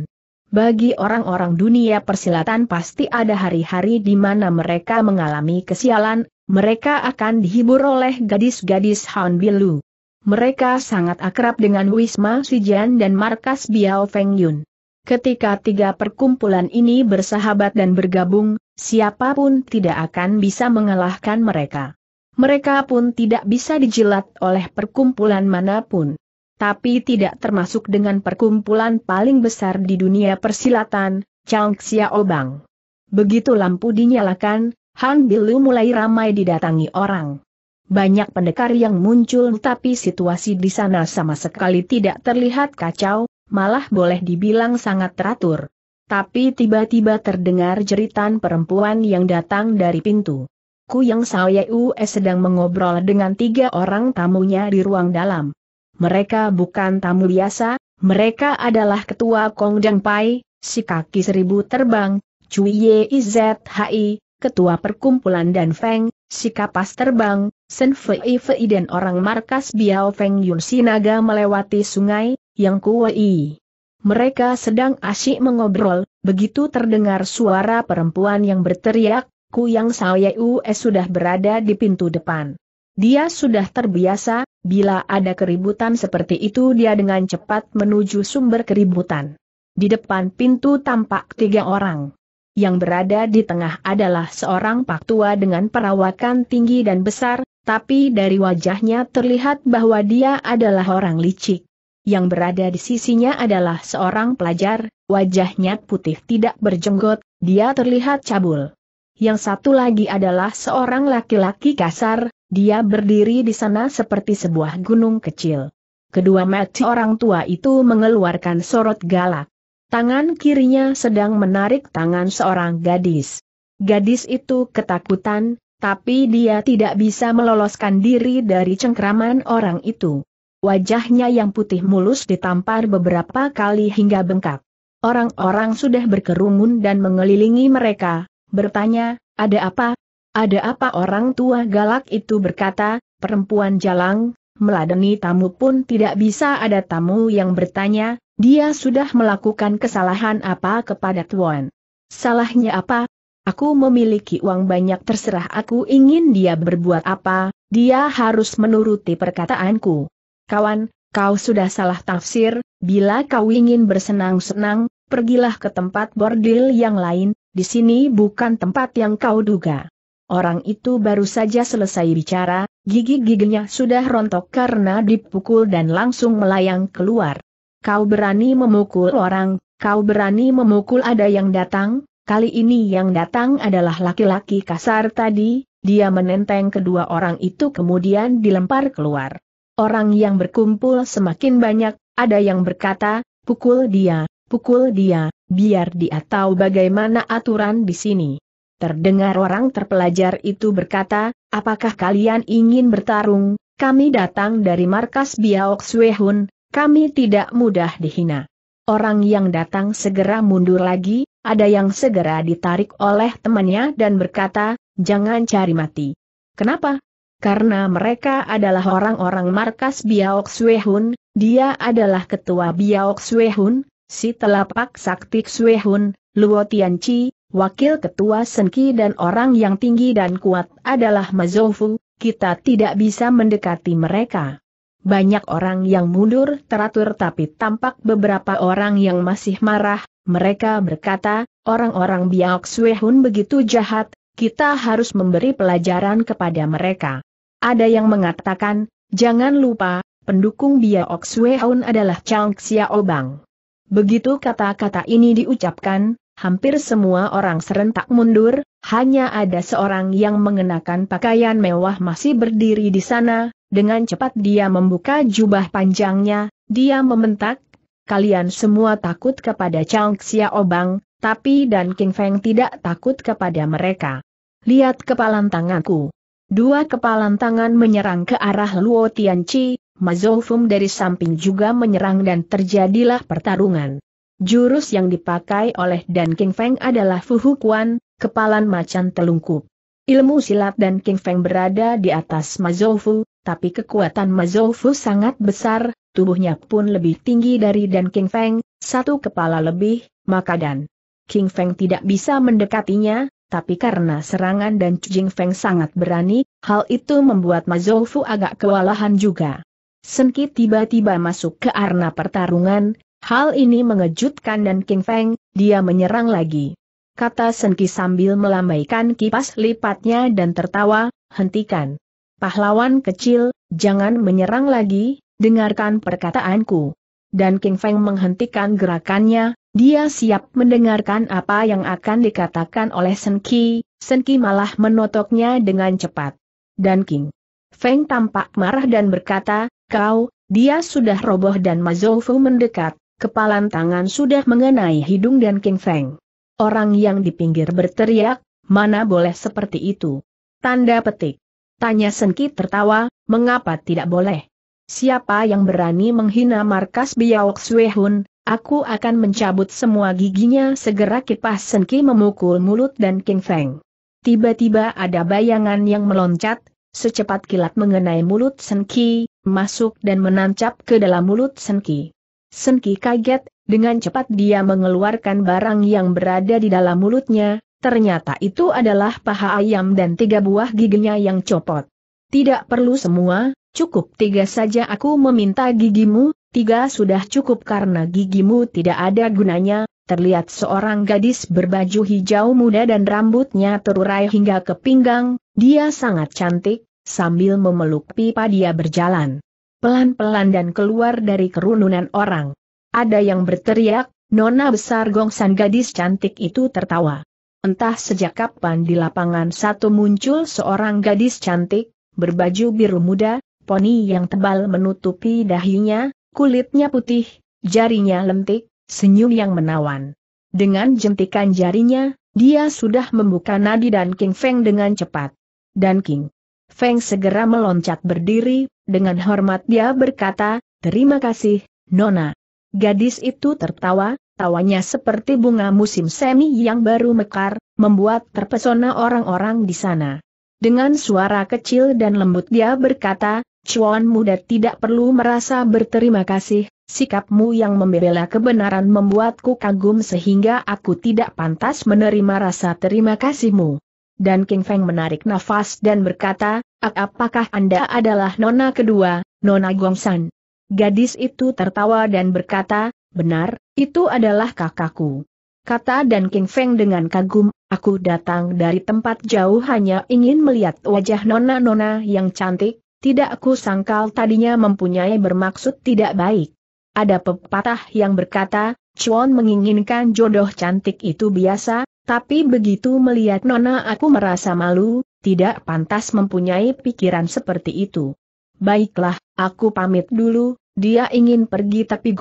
Bagi orang-orang dunia persilatan pasti ada hari-hari di mana mereka mengalami kesialan, mereka akan dihibur oleh gadis-gadis Han Bilu. Mereka sangat akrab dengan Wisma Sijian dan markas Biao Feng Yun. Ketika tiga perkumpulan ini bersahabat dan bergabung, siapapun tidak akan bisa mengalahkan mereka. Mereka pun tidak bisa dijilat oleh perkumpulan manapun. Tapi tidak termasuk dengan perkumpulan paling besar di dunia persilatan, Chang Xiaobang. Begitu lampu dinyalakan, Han Bilu mulai ramai didatangi orang. Banyak pendekar yang muncul tapi situasi di sana sama sekali tidak terlihat kacau, malah boleh dibilang sangat teratur. Tapi tiba-tiba terdengar jeritan perempuan yang datang dari pintu. ku yang saya US e sedang mengobrol dengan tiga orang tamunya di ruang dalam. Mereka bukan tamu biasa, mereka adalah ketua Kong Deng Pai, si kaki seribu terbang, Cui Ye Izhi, ketua perkumpulan dan Feng, si kapas terbang, Sen Fei Fei dan orang markas Biao Feng Yun Sinaga melewati sungai, yang Kuei. Mereka sedang asyik mengobrol, begitu terdengar suara perempuan yang berteriak, Ku Yang es eh, sudah berada di pintu depan. Dia sudah terbiasa, bila ada keributan seperti itu dia dengan cepat menuju sumber keributan. Di depan pintu tampak tiga orang. Yang berada di tengah adalah seorang pak tua dengan perawakan tinggi dan besar, tapi dari wajahnya terlihat bahwa dia adalah orang licik. Yang berada di sisinya adalah seorang pelajar, wajahnya putih tidak berjenggot, dia terlihat cabul. Yang satu lagi adalah seorang laki-laki kasar, dia berdiri di sana seperti sebuah gunung kecil. Kedua mati orang tua itu mengeluarkan sorot galak. Tangan kirinya sedang menarik tangan seorang gadis. Gadis itu ketakutan, tapi dia tidak bisa meloloskan diri dari cengkraman orang itu. Wajahnya yang putih mulus ditampar beberapa kali hingga bengkak. Orang-orang sudah berkerumun dan mengelilingi mereka, bertanya, ada apa? Ada apa orang tua galak itu berkata, perempuan jalang, meladeni tamu pun tidak bisa ada tamu yang bertanya, dia sudah melakukan kesalahan apa kepada Tuan. Salahnya apa? Aku memiliki uang banyak terserah aku ingin dia berbuat apa, dia harus menuruti perkataanku kawan, kau sudah salah tafsir, bila kau ingin bersenang-senang, pergilah ke tempat bordil yang lain, di sini bukan tempat yang kau duga. Orang itu baru saja selesai bicara, gigi-giginya sudah rontok karena dipukul dan langsung melayang keluar. Kau berani memukul orang, kau berani memukul ada yang datang, kali ini yang datang adalah laki-laki kasar tadi, dia menenteng kedua orang itu kemudian dilempar keluar. Orang yang berkumpul semakin banyak, ada yang berkata, pukul dia, pukul dia, biar dia tahu bagaimana aturan di sini. Terdengar orang terpelajar itu berkata, apakah kalian ingin bertarung, kami datang dari markas Biaok Suehun, kami tidak mudah dihina. Orang yang datang segera mundur lagi, ada yang segera ditarik oleh temannya dan berkata, jangan cari mati. Kenapa? karena mereka adalah orang-orang markas Biaok Suehun, dia adalah ketua Biaok Suehun, si telapak sakti Suehun, Luo Tianchi, wakil ketua Senki dan orang yang tinggi dan kuat adalah Mazofu, kita tidak bisa mendekati mereka. Banyak orang yang mundur teratur tapi tampak beberapa orang yang masih marah, mereka berkata, orang-orang Biaok Suehun begitu jahat, kita harus memberi pelajaran kepada mereka. Ada yang mengatakan, jangan lupa, pendukung Bia Oxweon adalah Chang Xiaobang. Begitu kata-kata ini diucapkan, hampir semua orang serentak mundur, hanya ada seorang yang mengenakan pakaian mewah masih berdiri di sana, dengan cepat dia membuka jubah panjangnya, dia mementak, kalian semua takut kepada Chang Xiaobang, tapi Dan King Feng tidak takut kepada mereka. Lihat kepalan tanganku. Dua kepalan tangan menyerang ke arah Luo Tianchi, Mazofum dari samping juga menyerang dan terjadilah pertarungan. Jurus yang dipakai oleh Dan King Feng adalah Kuan, kepalan macan telungkup. Ilmu silat dan King Feng berada di atas Mazofu, tapi kekuatan Mazofu sangat besar, tubuhnya pun lebih tinggi dari Dan King Feng, satu kepala lebih, maka Dan King Feng tidak bisa mendekatinya, tapi karena serangan dan Jing Feng sangat berani, hal itu membuat Ma Zoufu agak kewalahan juga. Senki tiba-tiba masuk ke arena pertarungan, hal ini mengejutkan dan King Feng, dia menyerang lagi. Kata Senki sambil melambaikan kipas lipatnya dan tertawa, hentikan. Pahlawan kecil, jangan menyerang lagi, dengarkan perkataanku. Dan King Feng menghentikan gerakannya, dia siap mendengarkan apa yang akan dikatakan oleh Senki, Senki malah menotoknya dengan cepat. Dan King Feng tampak marah dan berkata, kau, dia sudah roboh dan Mazoufu mendekat, kepalan tangan sudah mengenai hidung dan King Feng. Orang yang di pinggir berteriak, mana boleh seperti itu. Tanda petik. Tanya Senki tertawa, mengapa tidak boleh? Siapa yang berani menghina markas Biao Xuehun? Aku akan mencabut semua giginya segera kipas senki memukul mulut dan King Feng. Tiba-tiba ada bayangan yang meloncat, secepat kilat mengenai mulut senki, masuk dan menancap ke dalam mulut senki. Senki kaget, dengan cepat dia mengeluarkan barang yang berada di dalam mulutnya, ternyata itu adalah paha ayam dan tiga buah giginya yang copot. Tidak perlu semua, cukup tiga saja aku meminta gigimu, Tiga sudah cukup karena gigimu tidak ada gunanya, terlihat seorang gadis berbaju hijau muda dan rambutnya terurai hingga ke pinggang, dia sangat cantik, sambil memeluk pipa dia berjalan. Pelan-pelan dan keluar dari kerununan orang. Ada yang berteriak, Nona besar gongsan gadis cantik itu tertawa. Entah sejak kapan di lapangan satu muncul seorang gadis cantik, berbaju biru muda, poni yang tebal menutupi dahinya, kulitnya putih, jarinya lentik, senyum yang menawan. Dengan jentikan jarinya, dia sudah membuka nadi dan King Feng dengan cepat. Dan King Feng segera meloncat berdiri, dengan hormat dia berkata, Terima kasih, Nona. Gadis itu tertawa, tawanya seperti bunga musim semi yang baru mekar, membuat terpesona orang-orang di sana. Dengan suara kecil dan lembut dia berkata, Cuan muda tidak perlu merasa berterima kasih, sikapmu yang membela kebenaran membuatku kagum sehingga aku tidak pantas menerima rasa terima kasihmu. Dan King Feng menarik nafas dan berkata, apakah Anda adalah nona kedua, nona Gongsan? Gadis itu tertawa dan berkata, benar, itu adalah kakakku. Kata Dan King Feng dengan kagum, aku datang dari tempat jauh hanya ingin melihat wajah nona-nona yang cantik, tidak ku sangkal tadinya mempunyai bermaksud tidak baik. Ada pepatah yang berkata, Chuan menginginkan jodoh cantik itu biasa, tapi begitu melihat Nona aku merasa malu, tidak pantas mempunyai pikiran seperti itu. Baiklah, aku pamit dulu, dia ingin pergi tapi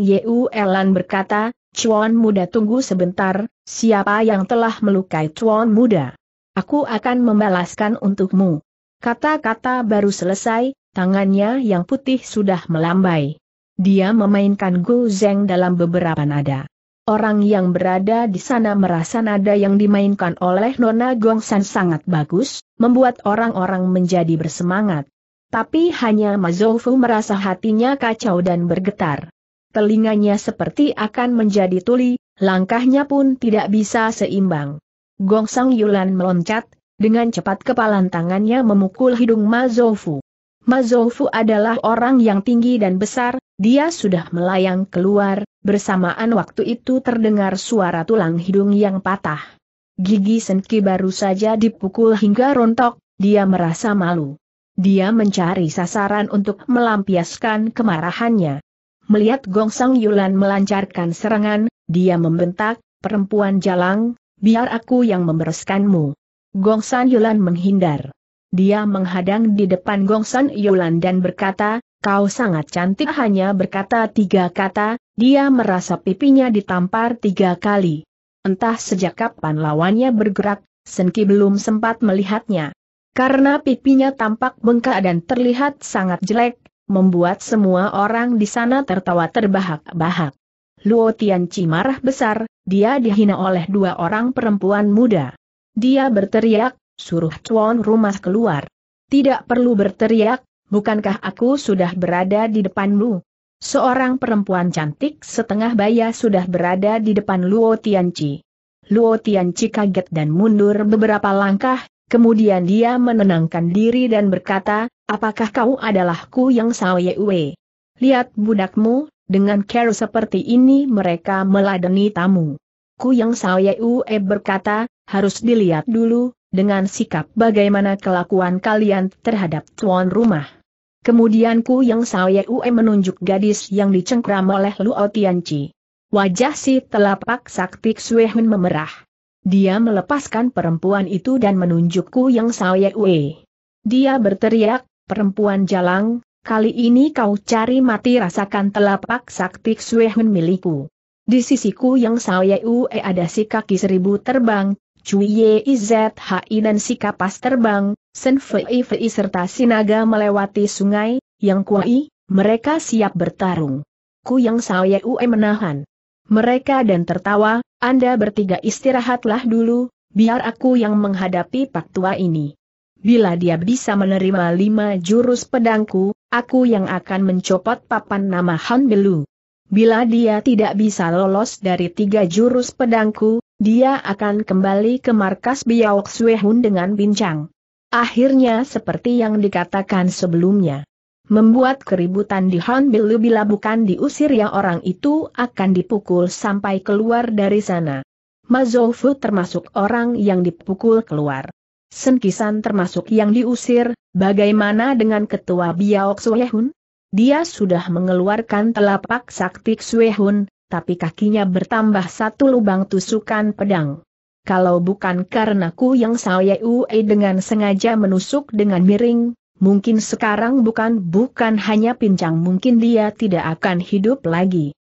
Yeu Elan berkata, Chuan muda tunggu sebentar, siapa yang telah melukai Chuan muda? Aku akan membalaskan untukmu. Kata-kata baru selesai, tangannya yang putih sudah melambai. Dia memainkan gu zeng dalam beberapa nada. Orang yang berada di sana merasa nada yang dimainkan oleh Nona Gong San sangat bagus, membuat orang-orang menjadi bersemangat. Tapi hanya Fu merasa hatinya kacau dan bergetar. Telinganya seperti akan menjadi tuli, langkahnya pun tidak bisa seimbang. Gong Gongsang Yulan meloncat, dengan cepat kepalan tangannya memukul hidung Mazofu. Mazofu adalah orang yang tinggi dan besar, dia sudah melayang keluar, bersamaan waktu itu terdengar suara tulang hidung yang patah. Gigi Senki baru saja dipukul hingga rontok, dia merasa malu. Dia mencari sasaran untuk melampiaskan kemarahannya. Melihat Gong Sang Yulan melancarkan serangan, dia membentak, perempuan jalang, biar aku yang membereskanmu. Gong San Yulan menghindar. Dia menghadang di depan Gong San Yulan dan berkata, kau sangat cantik hanya berkata tiga kata, dia merasa pipinya ditampar tiga kali. Entah sejak kapan lawannya bergerak, Senki belum sempat melihatnya. Karena pipinya tampak bengkak dan terlihat sangat jelek, membuat semua orang di sana tertawa terbahak-bahak. Luo Tianci marah besar, dia dihina oleh dua orang perempuan muda. Dia berteriak, suruh tuan rumah keluar. Tidak perlu berteriak, bukankah aku sudah berada di depanmu? Seorang perempuan cantik setengah baya sudah berada di depan Luo Tianci. Luo Tianci kaget dan mundur beberapa langkah, kemudian dia menenangkan diri dan berkata, apakah kau adalah ku yang Saoyewe? Lihat budakmu, dengan care seperti ini mereka meladeni tamu. Ku Yang UE berkata, harus dilihat dulu, dengan sikap bagaimana kelakuan kalian terhadap tuan rumah. Kemudian Ku Yang UE menunjuk gadis yang dicengkram oleh Luo Tianci. Wajah si telapak sakti Hun memerah. Dia melepaskan perempuan itu dan menunjuk Ku Yang UE. Dia berteriak, perempuan jalang, kali ini kau cari mati rasakan telapak sakti Hun milikku. Di sisiku yang saya ue ada si kaki seribu terbang, Cui Ye Izhi dan si kapas terbang, Sen Fei Fei serta Sinaga melewati sungai, yang kuai, mereka siap bertarung. Ku yang saya ue menahan. Mereka dan tertawa, Anda bertiga istirahatlah dulu, biar aku yang menghadapi pak tua ini. Bila dia bisa menerima lima jurus pedangku, aku yang akan mencopot papan nama Han Belu. Bila dia tidak bisa lolos dari tiga jurus pedangku, dia akan kembali ke markas Biaok Suehun dengan bincang. Akhirnya seperti yang dikatakan sebelumnya. Membuat keributan di Hanbilu bila bukan diusir ya orang itu akan dipukul sampai keluar dari sana. Mazoufu termasuk orang yang dipukul keluar. Senkisan termasuk yang diusir, bagaimana dengan ketua Biaok Suehun? Dia sudah mengeluarkan telapak sakti Xuehun, tapi kakinya bertambah satu lubang tusukan pedang. Kalau bukan karena ku yang saya ue dengan sengaja menusuk dengan miring, mungkin sekarang bukan-bukan hanya pincang mungkin dia tidak akan hidup lagi.